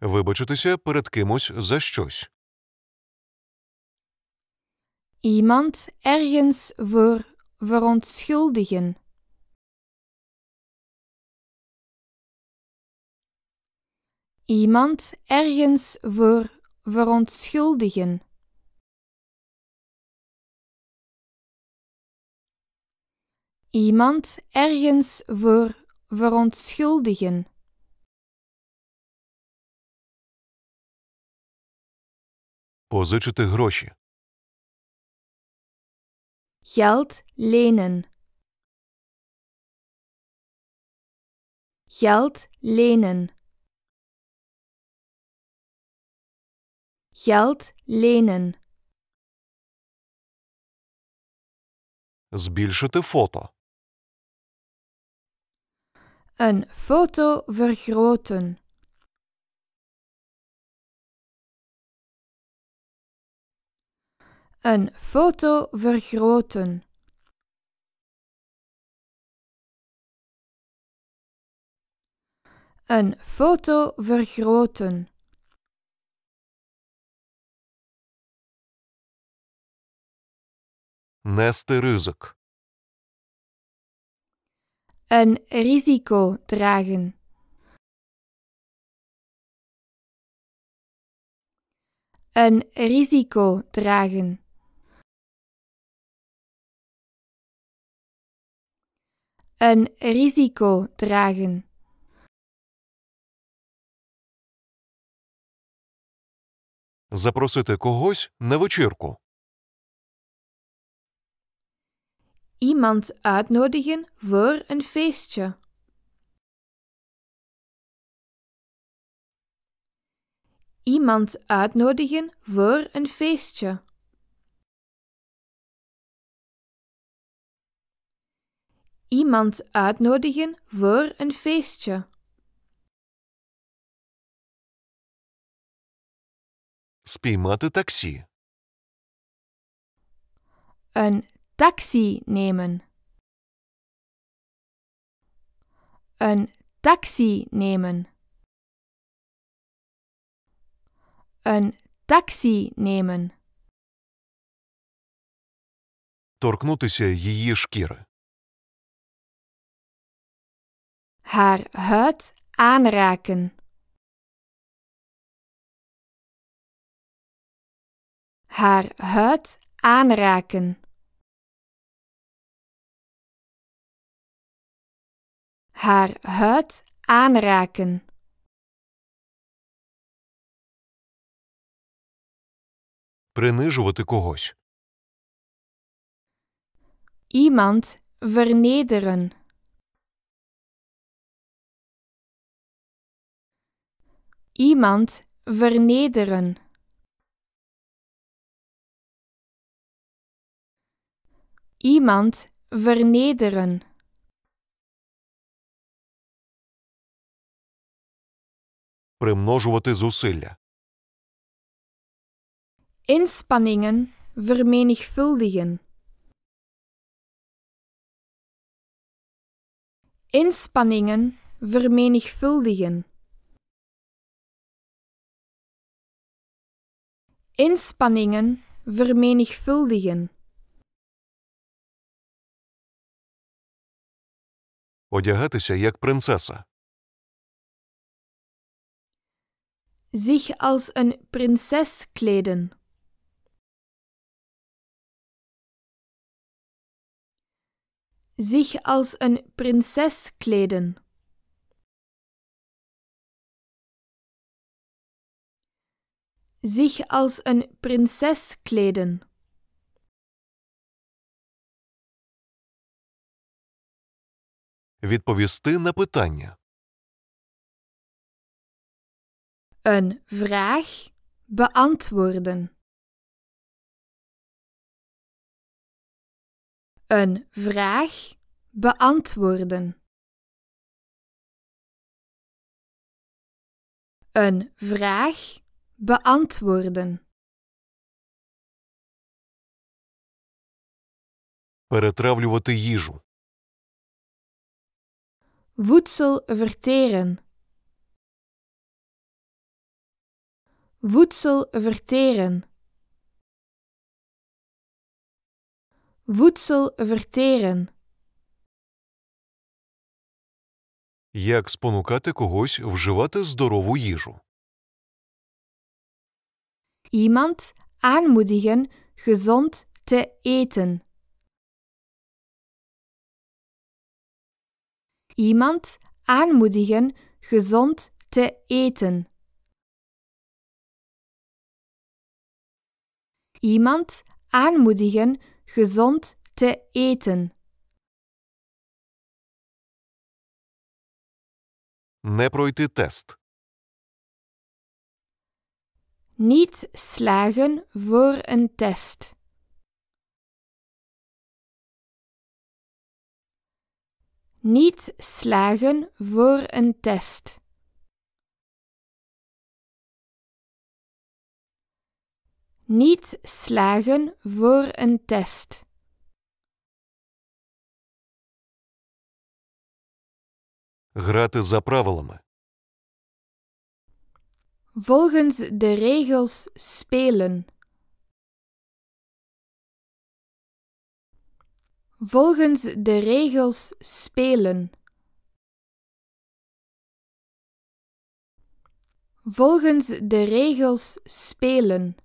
Вибачитися перед кимось за щось. Iemand ergens voor verontschuldigen. Iemand ergens voor verontschuldigen. iemand ergens voor verontschuldigen. Позичити гроші. Geld lenen. Geld lenen. Geld lenen. Збільшити фото. Een foto vergroten. Een foto vergroten. Een foto vergroten. Нести een risico dragen. Een risico dragen. Een risico dragen. Запросити когось на вечірку. iemand uitnodigen voor een feestje. Iemand uitnodigen voor een feestje. Iemand uitnodigen voor een feestje. het taxi. Een taxi nemen. Een taxi nemen. Een taxi nemen. Торкнутися її шкіри. Haar huid aanraken. Haar huid aanraken. haar huid aanraken. Принижувати когось. Iemand vernederen. Iemand vernederen. примножувати зусилля. Inspanningen vermenigvuldigen. Inspanningen vermenigvuldigen. Inspanningen vermenigvuldigen. Одягатися як принцеса. sich als ein Prinzess kläden. Sich als ein Prinzess kläden. Sich als ein Prinzess kläden. Відповісти на питання. Een vraag beantwoorden. Een vraag beantwoorden. Een vraag beantwoorden. Перетравлювати їжу. Voedsel verteren. Voedsel verteren. Voedsel verteren. Як спонукати когось вживати здорову їжу? Iemand aanmoedigen gezond te eten. Iemand aanmoedigen gezond te eten. iemand aanmoedigen gezond te eten. Не тест. Niet slagen voor een test. Niet slagen voor een test. Niet slagen voor een test. Грати за правилами. Volgens de regels spelen. Volgens de regels spelen. Volgens de regels spelen.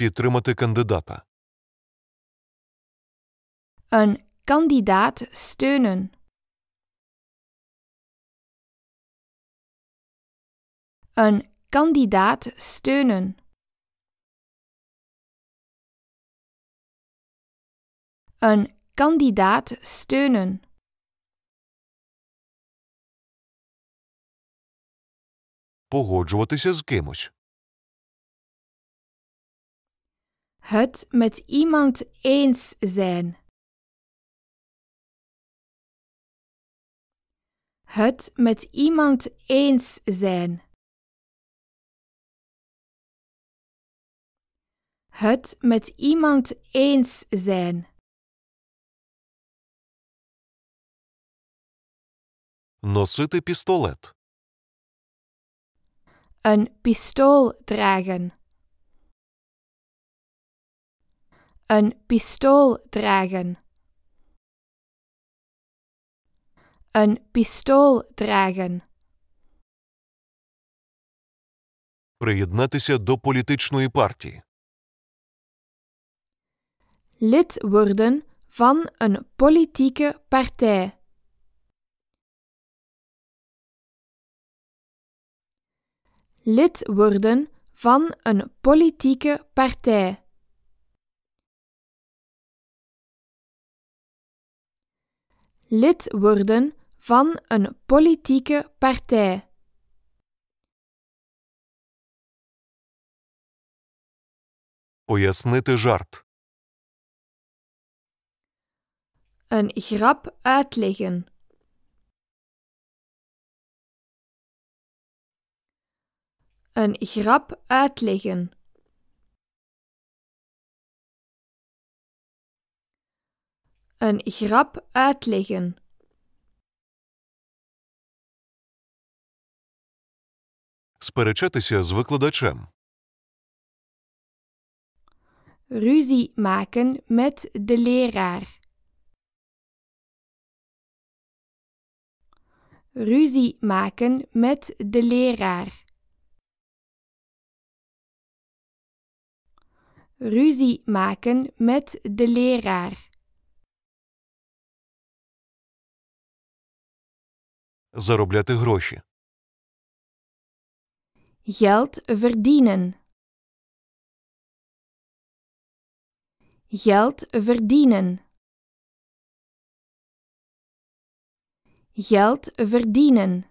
підтримати кандидата. Een kandidaat steunen. Een kandidaat steunen. Een kandidaat steunen. Погоджуватися з кимось. Het met iemand eens zijn. Het met iemand eens zijn. Het met iemand eens zijn. Носити пістолет. Een pistool dragen. Een pistool dragen. Een pistool dragen. Приєднатися до політичної партії. Lid worden van een politieke partij. Lid worden van een politieke partij. lid worden van een politieke partij. жарт. Een grap uitleggen. Een grap uitleggen. Een grap uitleggen. Сперечатися з викладачем. Ruzie maken met de leraar. Ruzie maken met de leraar. Ruzie maken met de leraar. заробляти гроші. Geld verdienen. Geld verdienen. Geld verdienen.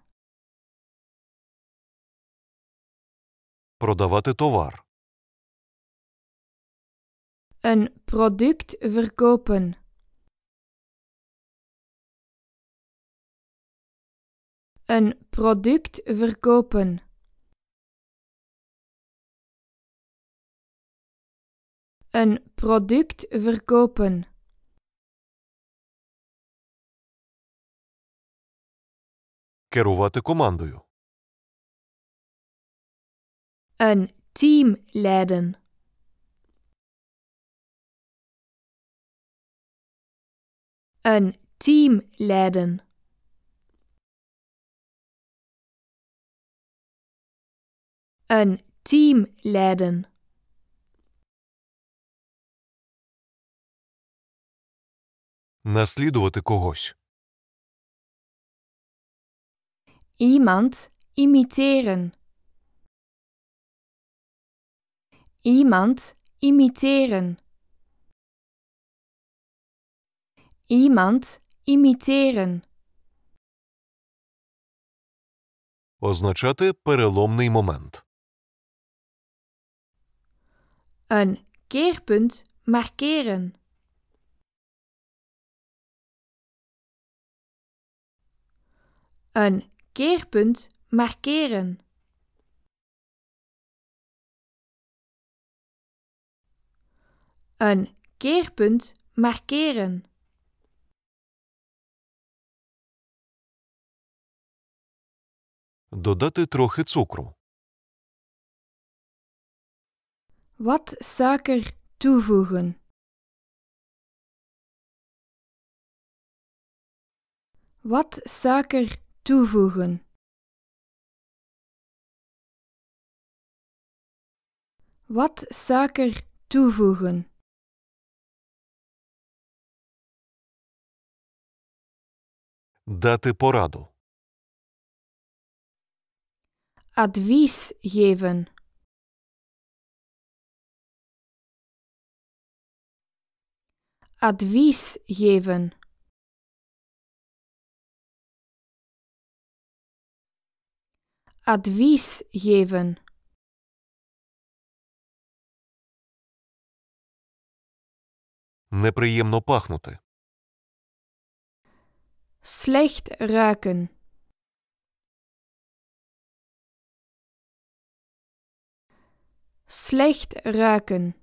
Продавати товар. Een product verkopen. een product verkopen. Een product verkopen. Керувати командою. Een team leiden. Een team leiden. Een team leiden. Наслідувати когось. Iemand imiteren. Iemand imiteren. Iemand imiteren. Означати переломний момент. Een keerpunt markeren. Een keerpunt markeren. Een keerpunt markeren. Додати трохи цукру. Wat suiker toevoegen? Wat suiker toevoegen? Wat suiker toevoegen? poradu. Advies geven. advies geven. Advies geven. Неприємно пахнути. Slecht ruiken. Slecht ruiken.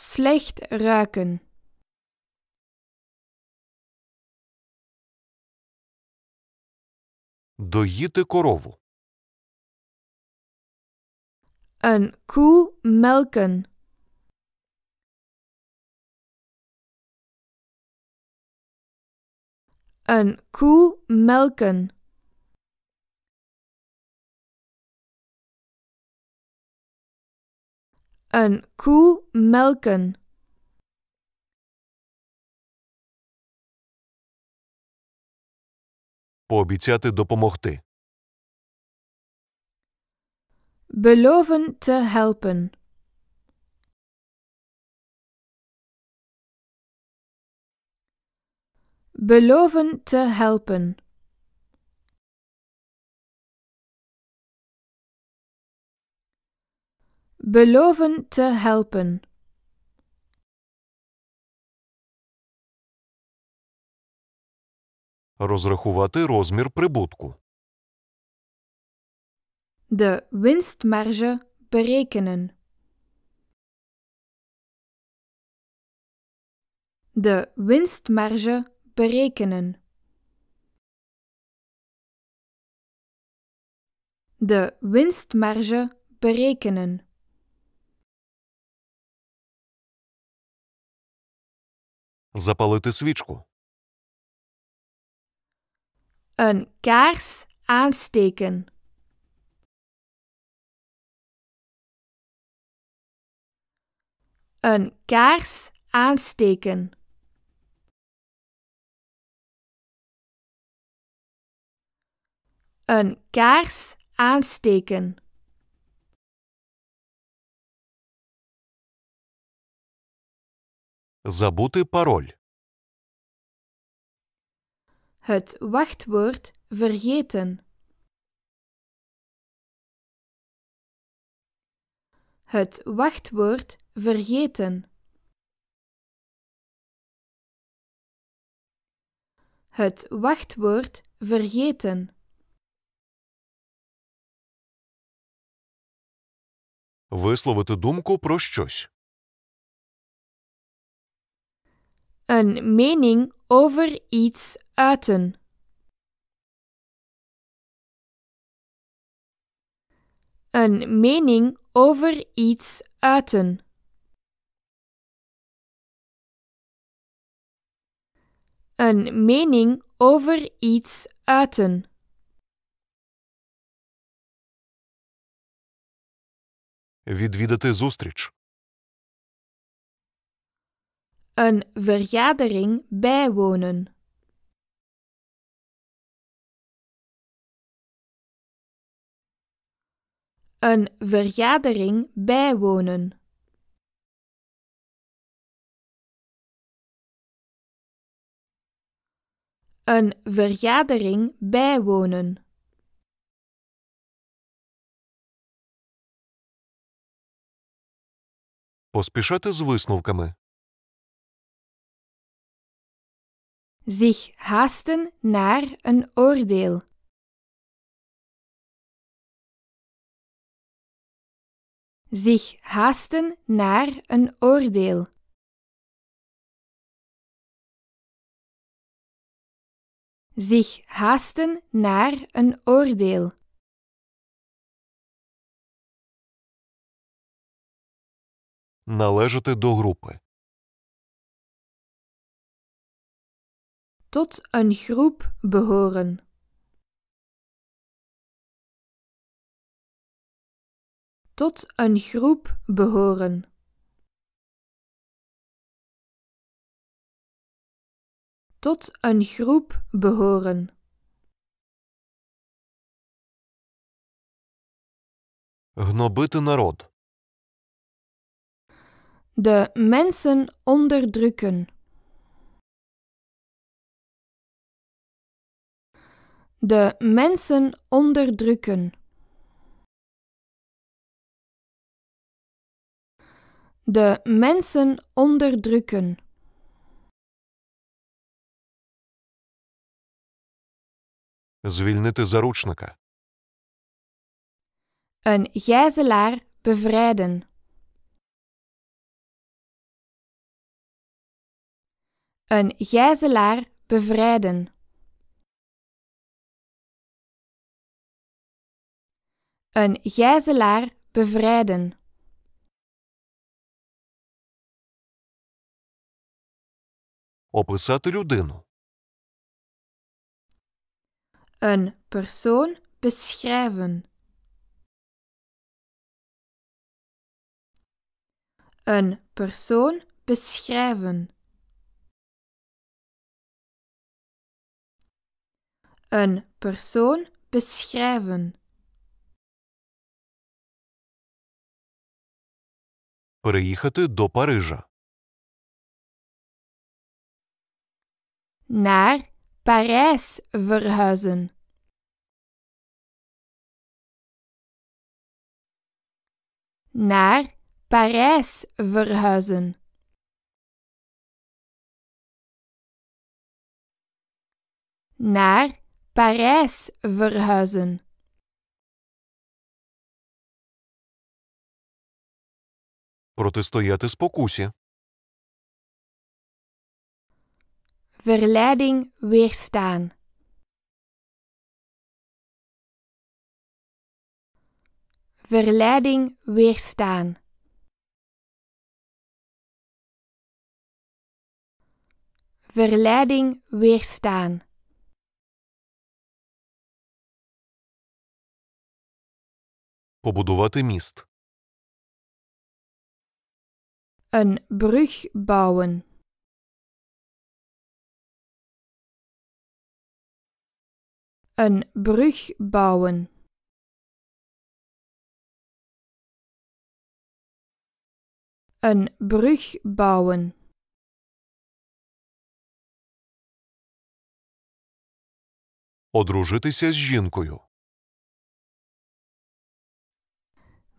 Slecht ruiken. Доїти корову. Een koe melken. Een koe melken. Een koe melken. Пообіцяти допомогти. Beloven te helpen. Beloven te helpen. Beloven te helpen. Розрахувати розмір прибутку. De winstmarge berekenen. De winstmarge berekenen. De winstmarge berekenen. Запалити свічку. Een kaars aansteken. Een kaars aansteken. Een kaars aansteken. Забути пароль. Het wachtwoord vergeten. Het wachtwoord vergeten. Het wachtwoord vergeten. Висловити думку про щось. een mening over iets uiten. Een mening over iets uiten. Een mening over iets uiten. Відвідати зустріч een vergadering bijwonen. Een vergadering bijwonen. Een vergadering bijwonen. Поспішати з висновками. zich haasten naar een oordeel. Zich haasten naar een oordeel. Zich haasten naar een oordeel. Належати до групи. tot een groep behoren. Tot een groep behoren. Tot een groep behoren. Гнобити народ. De mensen onderdrukken. de mensen onderdrukken. De mensen onderdrukken. Звільнити заручника. Een gijzelaar bevrijden. Een gijzelaar bevrijden. Een gijzelaar bevrijden. Описати людину. Een persoon beschrijven. Een persoon beschrijven. Een persoon beschrijven. переїхати до Парижа. Naar Parijs verhuizen. Naar Parijs verhuizen. Naar Parijs verhuizen. протистояти спокусі. Verleiding weerstaan. Verleiding weerstaan. Verleiding weerstaan. Побудувати міст. Een brug bouwen. Een brug bouwen. Een brug bouwen. Одружитися з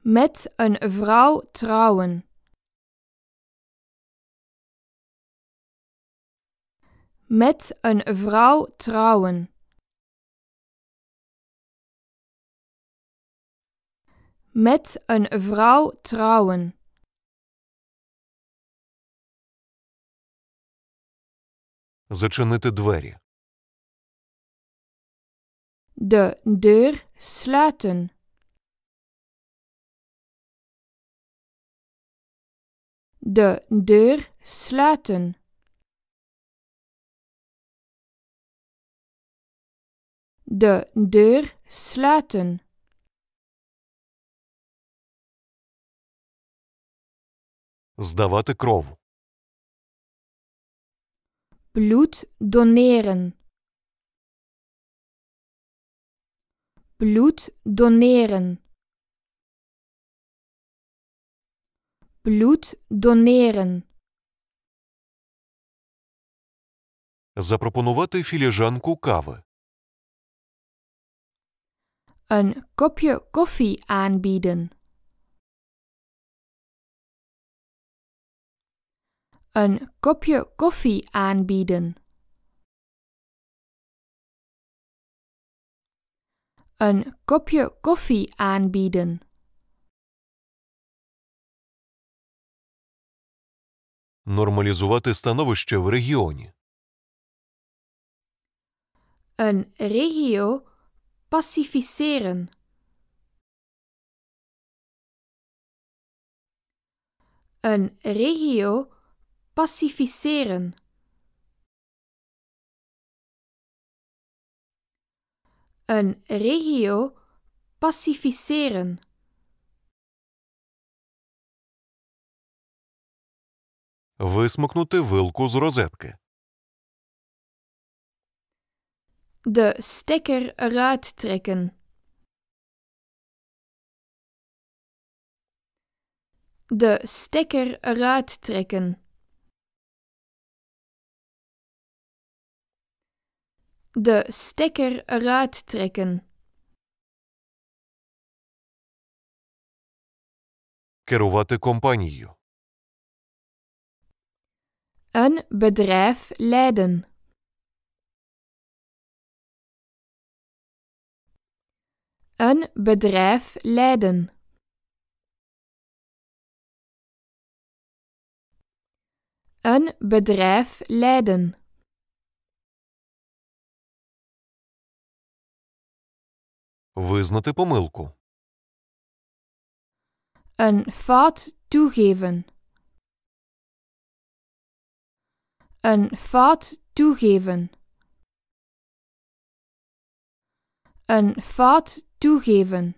Met een vrouw trouwen. met een vrouw trouwen. Met een vrouw trouwen. Зачинити двері. De deur sluiten. De deur sluiten. de deur sluiten. Здавати кров. Bloed doneren. Bloed doneren. Bloed doneren. Запропонувати філіжанку кави. een kopje koffie aanbieden. Een kopje koffie aanbieden. Een kopje koffie aanbieden. Нормалізувати становище в regio. Een regio pacificeren. Een regio pacificeren. Een regio pacificeren. Висмокнути вилку з розетки. de stekker eruit trekken. De stekker eruit trekken. De stekker eruit trekken. Керувати компанією. Een bedrijf leiden. een bedrijf leiden. Een bedrijf leiden. Визнати помилку. Een fout toegeven. Een fout toegeven. een fout toegeven.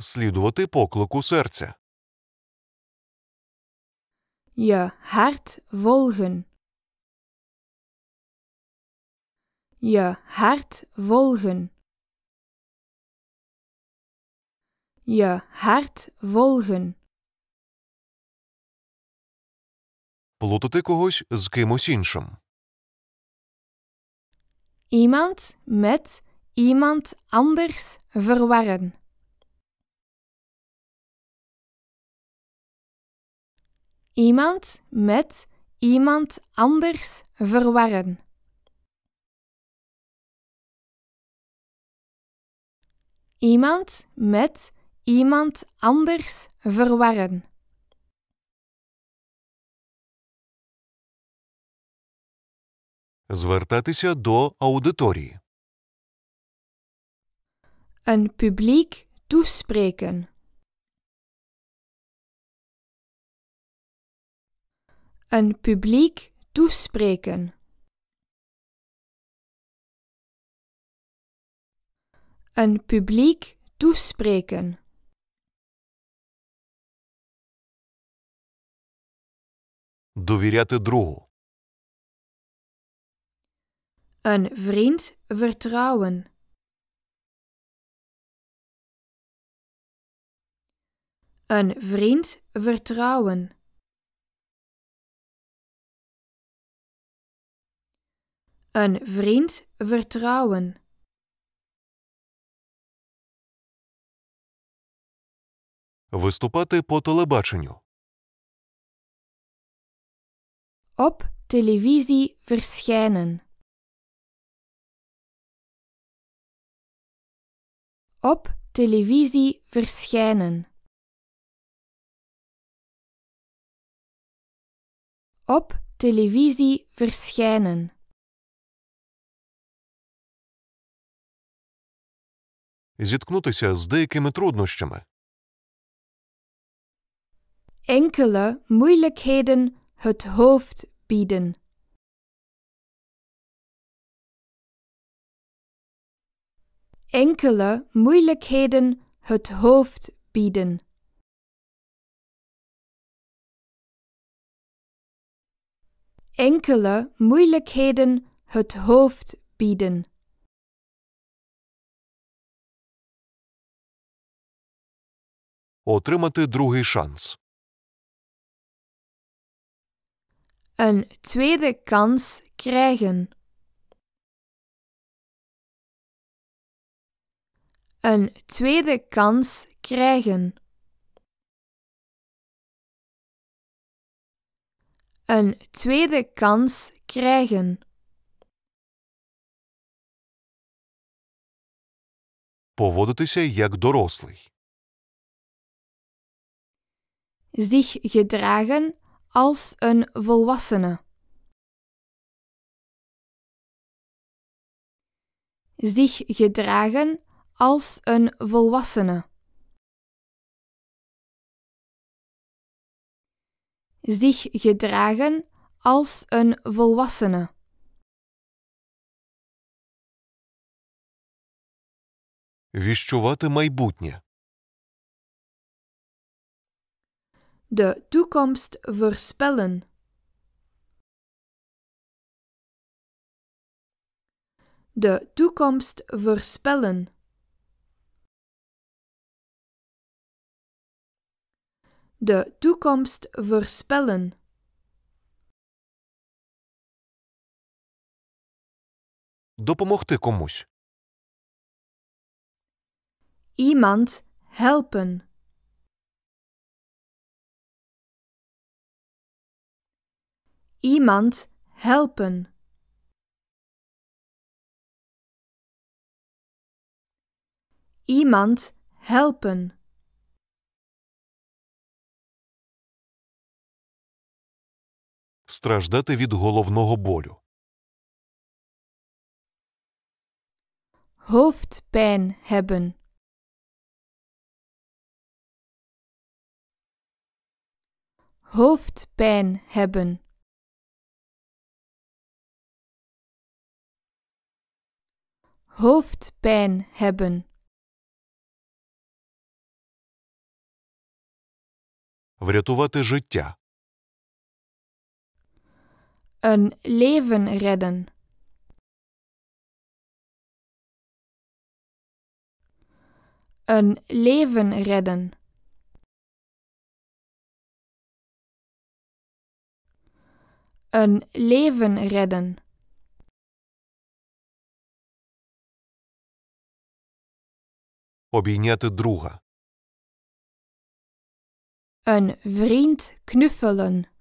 Слідувати поклику серця. Je hart volgen. Je hart volgen. Je hart volgen. Плутати когось з кимось іншим. iemand met iemand anders verwarren. Iemand met iemand anders verwarren. Iemand met iemand anders verwarren. звертатися до аудиторії. Een publiek toespreken. Een publiek toespreken. Een publiek toespreken. Довіряти другу. Een vriend vertrouwen. Een vriend vertrouwen. Een vriend vertrouwen. Виступати по телебаченню. Op televisie verschijnen. op televisie verschijnen. Op televisie verschijnen. Зіткнутися з деякими труднощами. Enkele moeilijkheden het hoofd bieden. enkele moeilijkheden het hoofd bieden. Enkele moeilijkheden het hoofd bieden. Отримати другий шанс. Een tweede kans krijgen. een tweede kans krijgen. Een tweede kans krijgen. Поводитися як дорослий. Zich gedragen als een volwassene. Zich gedragen als een volwassene. Zich gedragen als een volwassene. Віщувати майбутнє. De toekomst voorspellen. De toekomst voorspellen. de toekomst voorspellen. Допомогти комусь. Iemand helpen. Iemand helpen. Iemand helpen. страждати від головного болю. Hoofdpijn hebben. Hoofdpijn hebben. Hoofdpijn hebben. Врятувати життя. een leven redden. Een leven redden. Een leven redden. Обійняти друга. Een vriend knuffelen.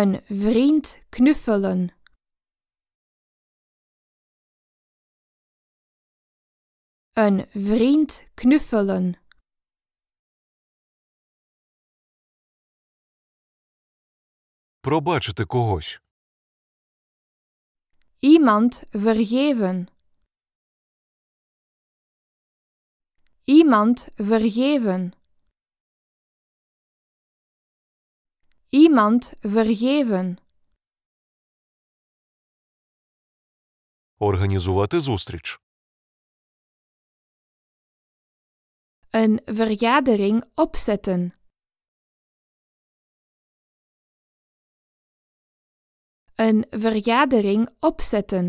Een vriend knuffelen. Een vriend knuffelen. Пробачити когось. Iemand vergeven. Iemand vergeven. iemand vergeven. Організувати зустріч. Een vergadering opzetten. Een vergadering opzetten.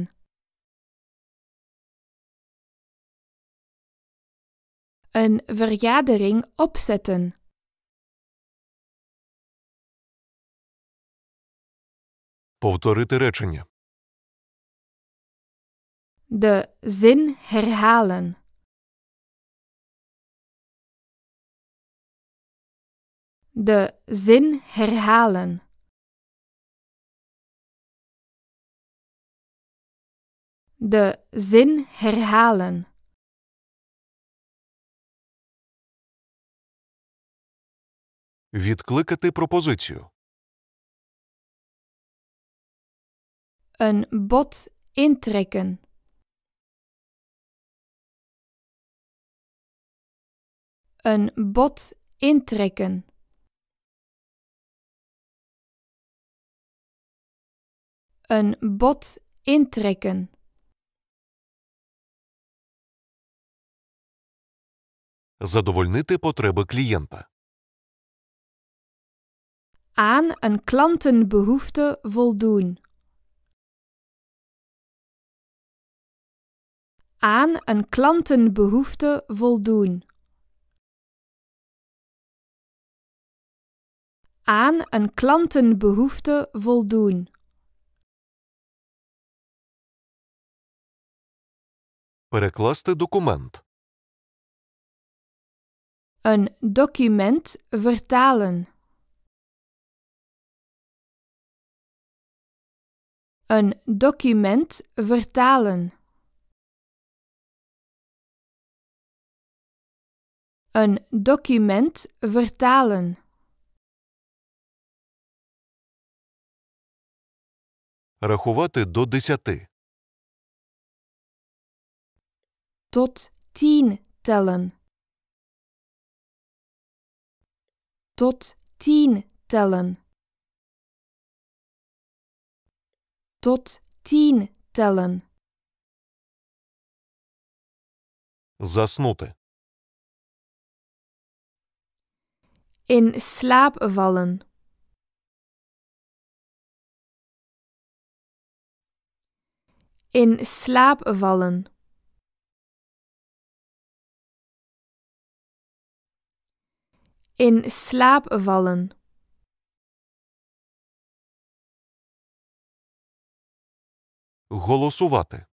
Een vergadering opzetten. Повторити речення. De zin herhalen. De zin herhalen. De zin herhalen. Відкликати пропозицію. een bod intrekken. Een bod intrekken. Een bot intrekken. Задовольнити потреби клієнта. Aan een klantenbehoefte voldoen. aan een klantenbehoefte voldoen. Aan een klantenbehoefte voldoen. Перекласти document. Een document vertalen. Een document vertalen. Een document vertalen. Рахувати до десяти. Tot tien tellen. Tot tien tellen. Tot tien tellen. Заснути. in slaap vallen. In slaap vallen. In slaap vallen. Голосувати.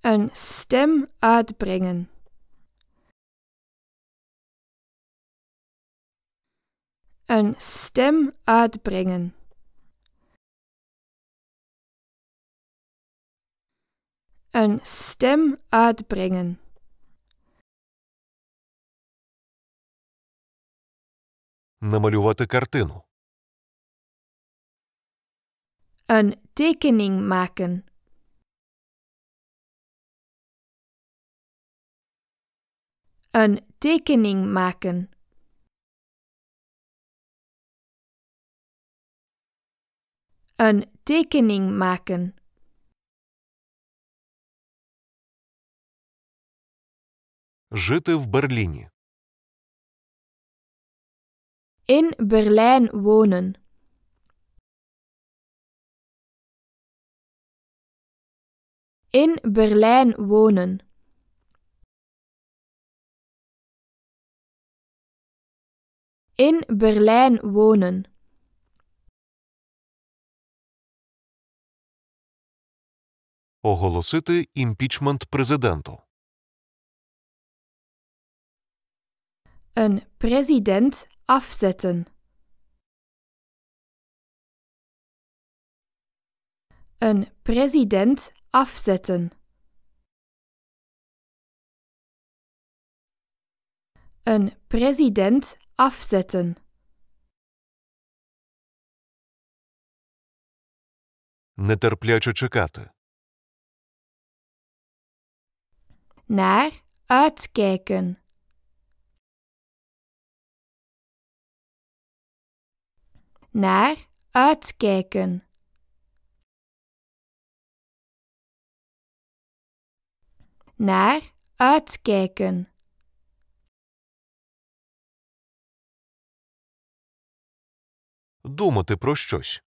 Een stem uitbrengen. een stem uitbrengen. Een stem uitbrengen. Намалювати картину. Een tekening maken. Een tekening maken. Een tekening maken. Жити в Berlijn? In Berlijn wonen. In Berlijn wonen. In Berlijn wonen. Оголосити імпічмент президенту. Een president afzetten. Een president Afsetten Een president afzetten. Нетерпляче чекати. naar uitkijken. Naar uitkijken. Naar uitkijken. Думати про щось.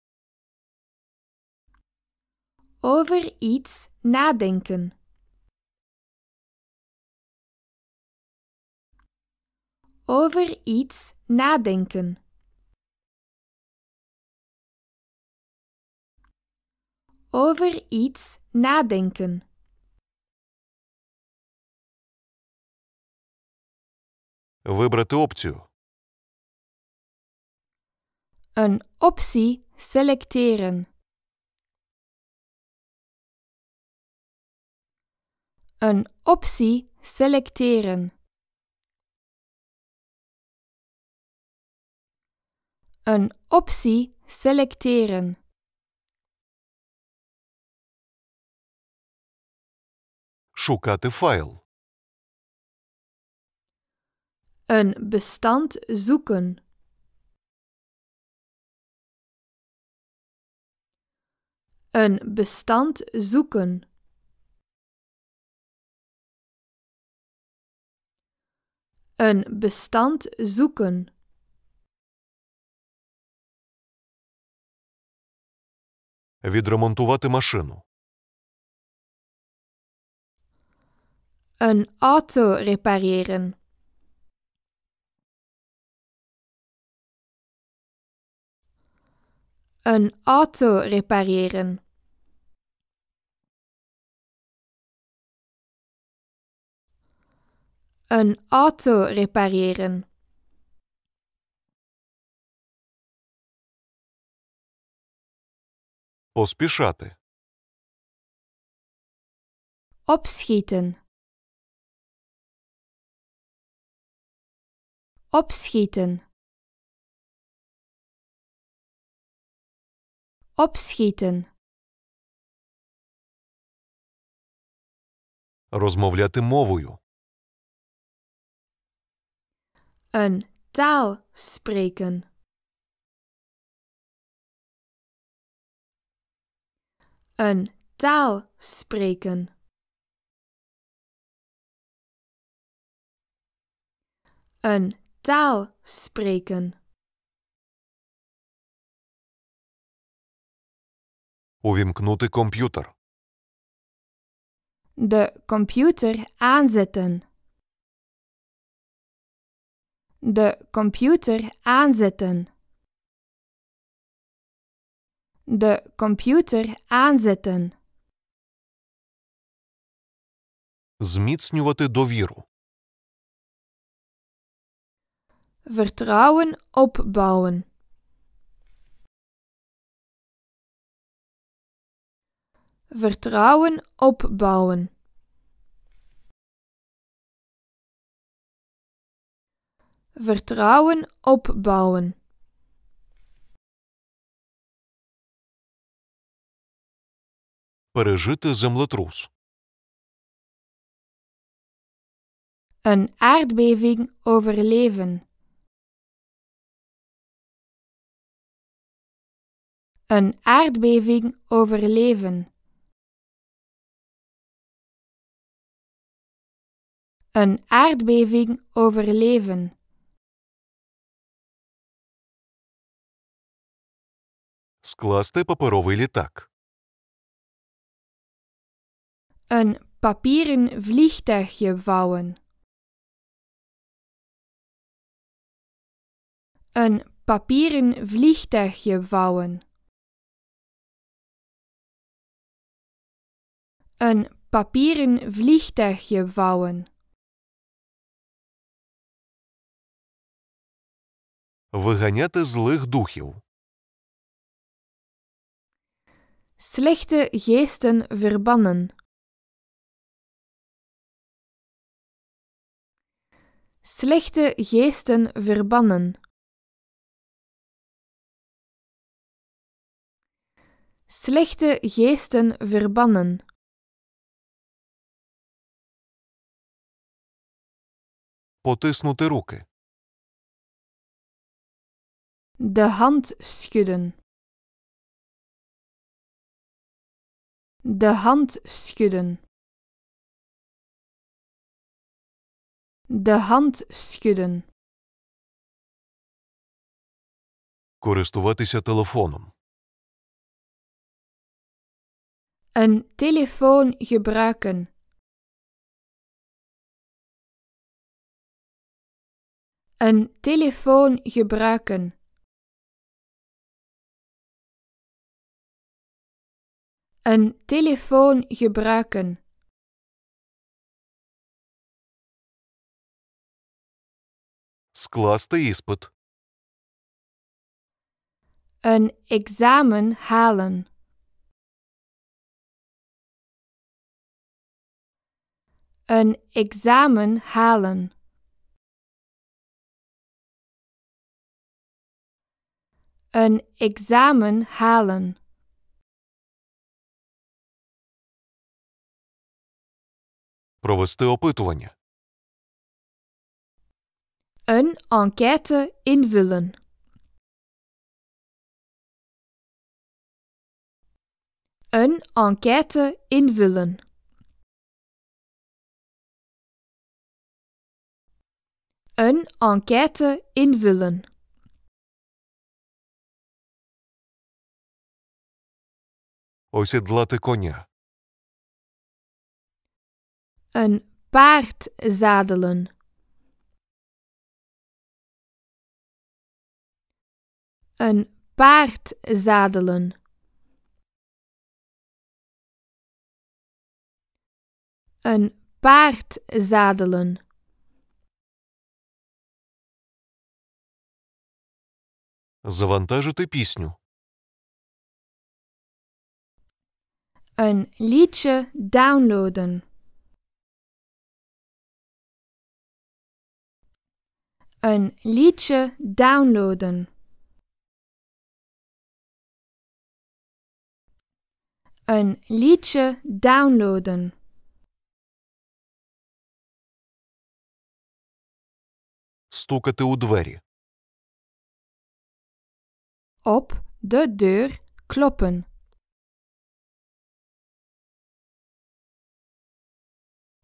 Over iets nadenken. over iets nadenken. Over iets nadenken. Een optie selecteren. Een optie selecteren. Een optie selecteren. Шукати файл. Een bestand zoeken. Een bestand zoeken. Een bestand zoeken. відремонтувати машину. Een auto repareren. Een auto repareren. Een auto repareren. Поспішати. Opschieten. Opschieten. Opschieten. Розмовляти мовою. Een taal spreken. een taal spreken. Een taal spreken. Увімкнути комп'ютер. De computer aanzetten. De computer aanzetten de computer aanzetten. Зміцнювати довіру. Vertrouwen opbouwen. Vertrouwen opbouwen. Vertrouwen opbouwen. пережити землетрус. Een aardbeving overleven. Een aardbeving overleven. Een aardbeving overleven. Скласти паперовий літак een papieren vliegtuigje vouwen. Een papieren vliegtuigje vouwen. Een papieren vliegtuigje vouwen. Виганяти злих духів. Slechte geesten verbannen. Slechte geesten verbannen. Slechte geesten verbannen. Потиснути руки. De hand schudden. De hand schudden. De hand schudden. Користуватися телефоном. Een telefoon gebruiken. Een telefoon gebruiken. Een telefoon gebruiken. скласти іспит. An examen halen. An examen halen. An examen halen. Провести опитування. Een enquête invullen. Een enquête invullen. Een enquête invullen. Осідлати коня. Een paard zadelen. Een paard zadelen. Een paard zadelen. Завантажити пісню. Een liedje downloaden. Een liedje downloaden. een liedje downloaden. Стукати у двері. Op de deur kloppen.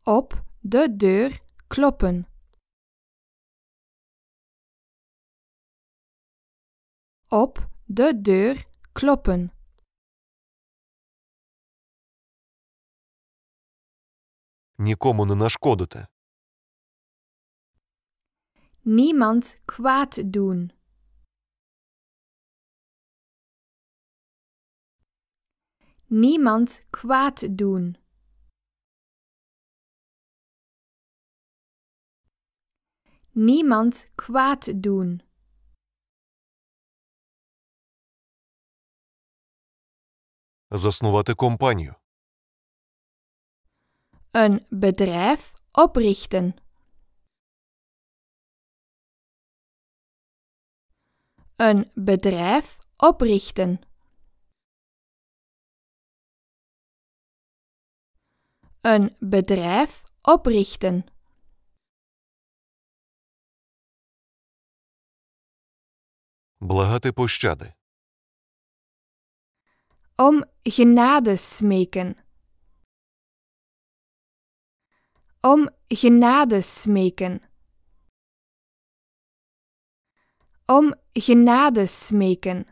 Op de deur kloppen. Op de deur kloppen. нікому не нашкодите. Niemand kwaad doen. Niemand kwaad doen. Niemand kwaad doen. Заснувати компанію. Een bedrijf oprichten. Een bedrijf oprichten. Een bedrijf oprichten. Благати пощади. Om genade smeken. om genade smeken. Om genade smeken.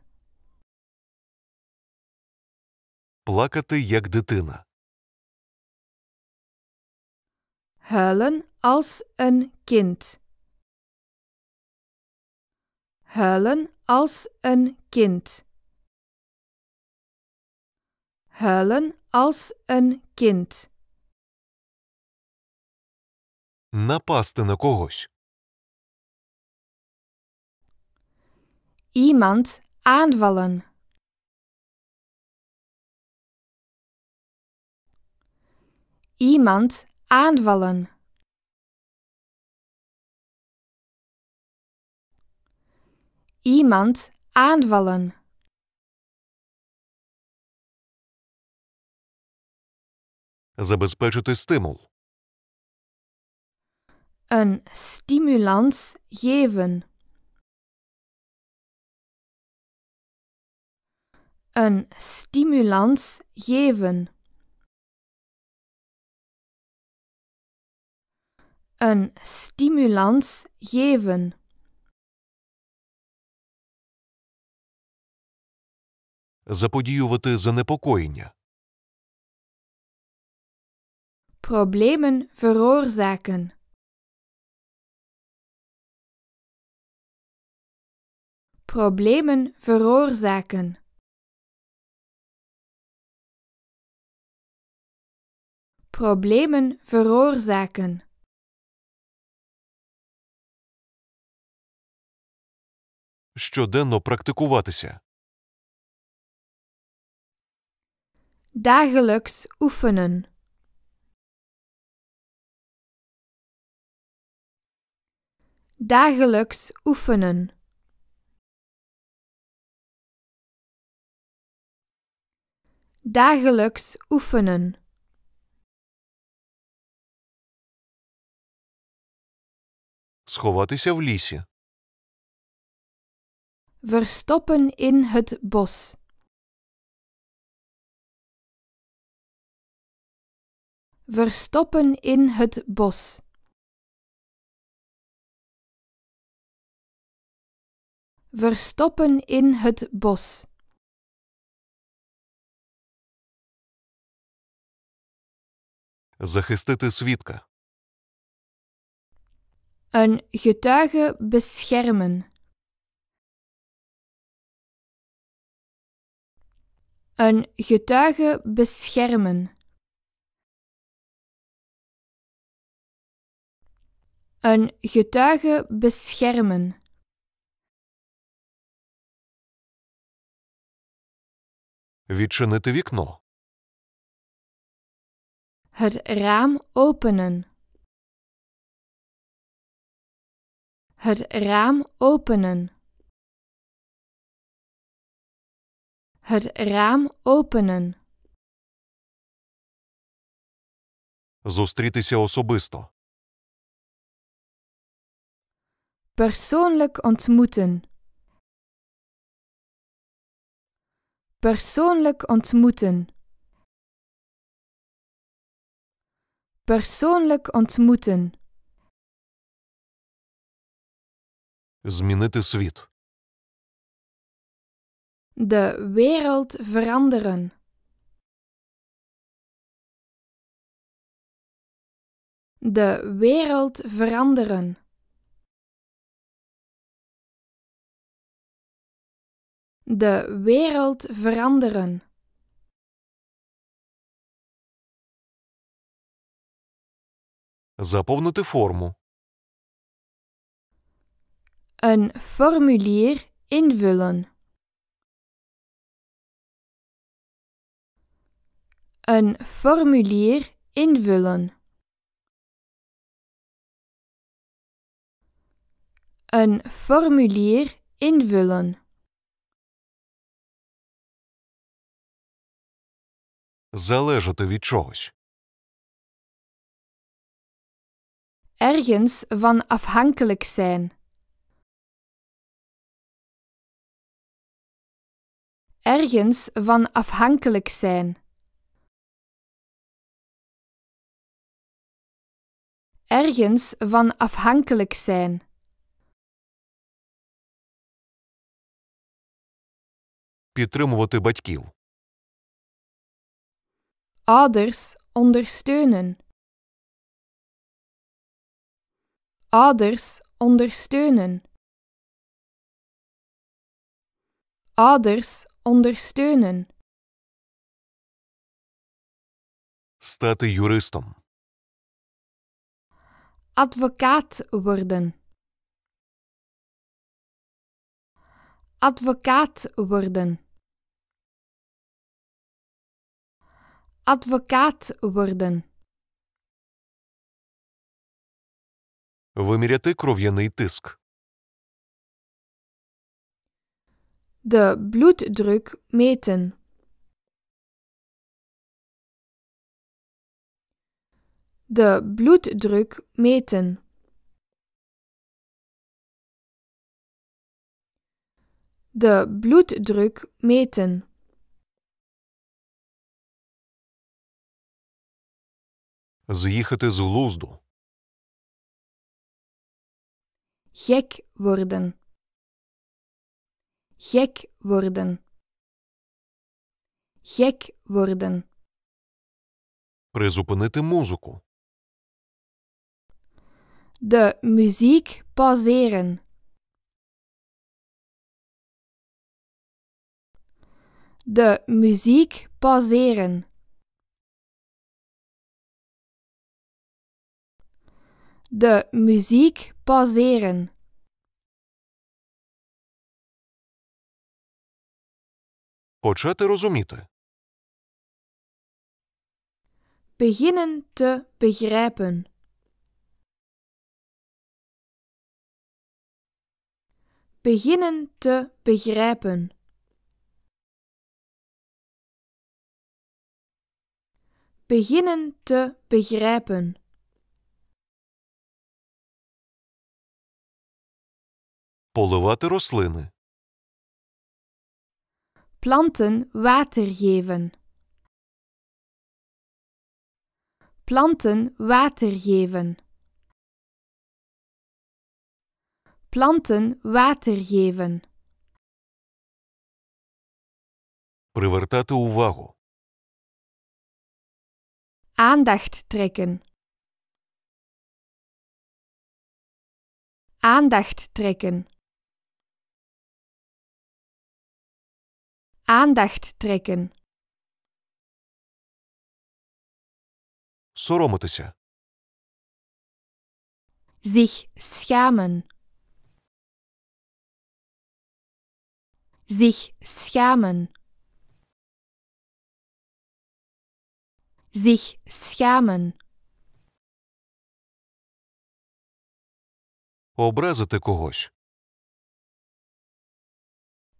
Плакати як дитина. Huilen als een kind. Huilen als een kind. Huilen als een kind. напасти на когось. Iemand aanvallen. Iemand aanvallen. Iemand aanvallen. Забезпечити стимул. een stimulans geven. Een stimulans geven. Een stimulans geven. Заподіювати занепокоєння. Problemen veroorzaken. Problemen veroorzaken. Problemen veroorzaken. Щоденно Dagelijks oefenen. Dagelijks oefenen. Dagelijks oefenen. Сховатися в лісі. Verstoppen in het bos. Verstoppen in het bos. Verstoppen in het bos. Захистити свідка. Een getuige beschermen. Een getuige beschermen. Een getuige beschermen. Відчинити вікно. Het raam openen. Het raam openen. Het raam openen. Зустрітися особисто. Persoonlijk ontmoeten. Persoonlijk ontmoeten. Persoonlijk ontmoeten. Змінити світ. De wereld veranderen. De wereld veranderen. De wereld veranderen. Заповнити форму. Een formulier invullen. Een formulier invullen. Een formulier invullen. Залежати від чогось. ergens van afhankelijk zijn. Ergens van afhankelijk zijn. Ergens van afhankelijk zijn. Підтримувати батьків. Ouders ondersteunen. Ouders ondersteunen. Ouders ondersteunen. Стати юристом. Advocaat worden. Advocaat worden. Advocaat worden. виміряти кров'яний тиск. De bloeddruk meten. De bloeddruk meten. De bloeddruk meten. З'їхати з глузду. gek worden gek worden gek worden Призупинити музику. De muziek pauzeren. De muziek pauzeren. de muziek pauzeren. Почати розуміти. Beginnen te begrijpen. Beginnen te begrijpen. Beginnen te begrijpen. поливати рослини. Planten water geven. Planten water geven. Planten water geven. Привертати увагу. Aandacht trekken. Aandacht trekken. Aandacht trekken. Соромитися. Sich schämen. Sich schämen. Sich schämen. Образити когось.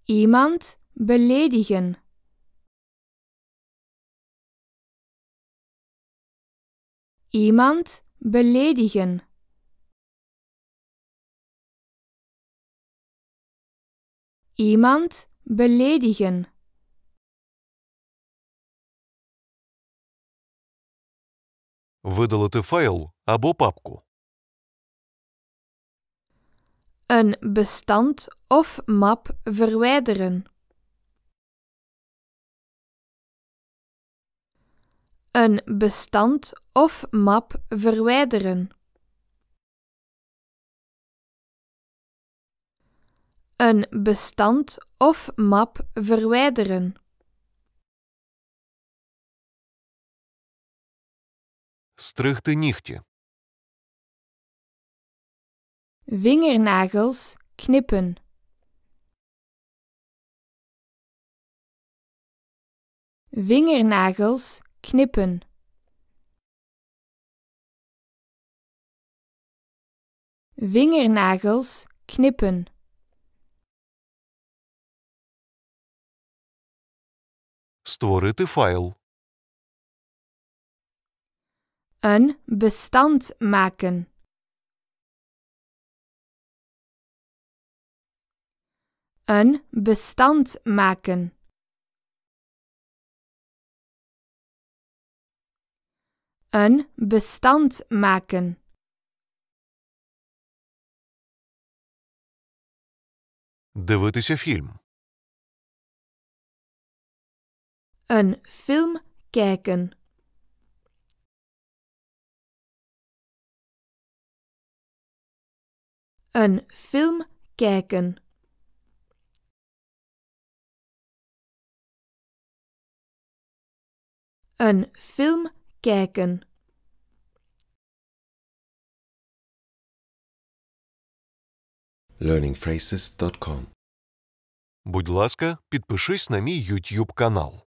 Jemand beledigen iemand beledigen. Iemand beledigen. Видалити файл або папку. Een bestand of map verwijderen. een bestand of map verwijderen. Een bestand of map verwijderen. Стригти Vingernagels knippen. Vingernagels knippen vingernagels knippen Створити файл. Een bestand maken. Een bestand maken. Een bestand maken. Дивитися фільм. Een film kijken. Een film kijken. Een film kijken learningphrases.com Будь ласка, підпишись на мій YouTube канал.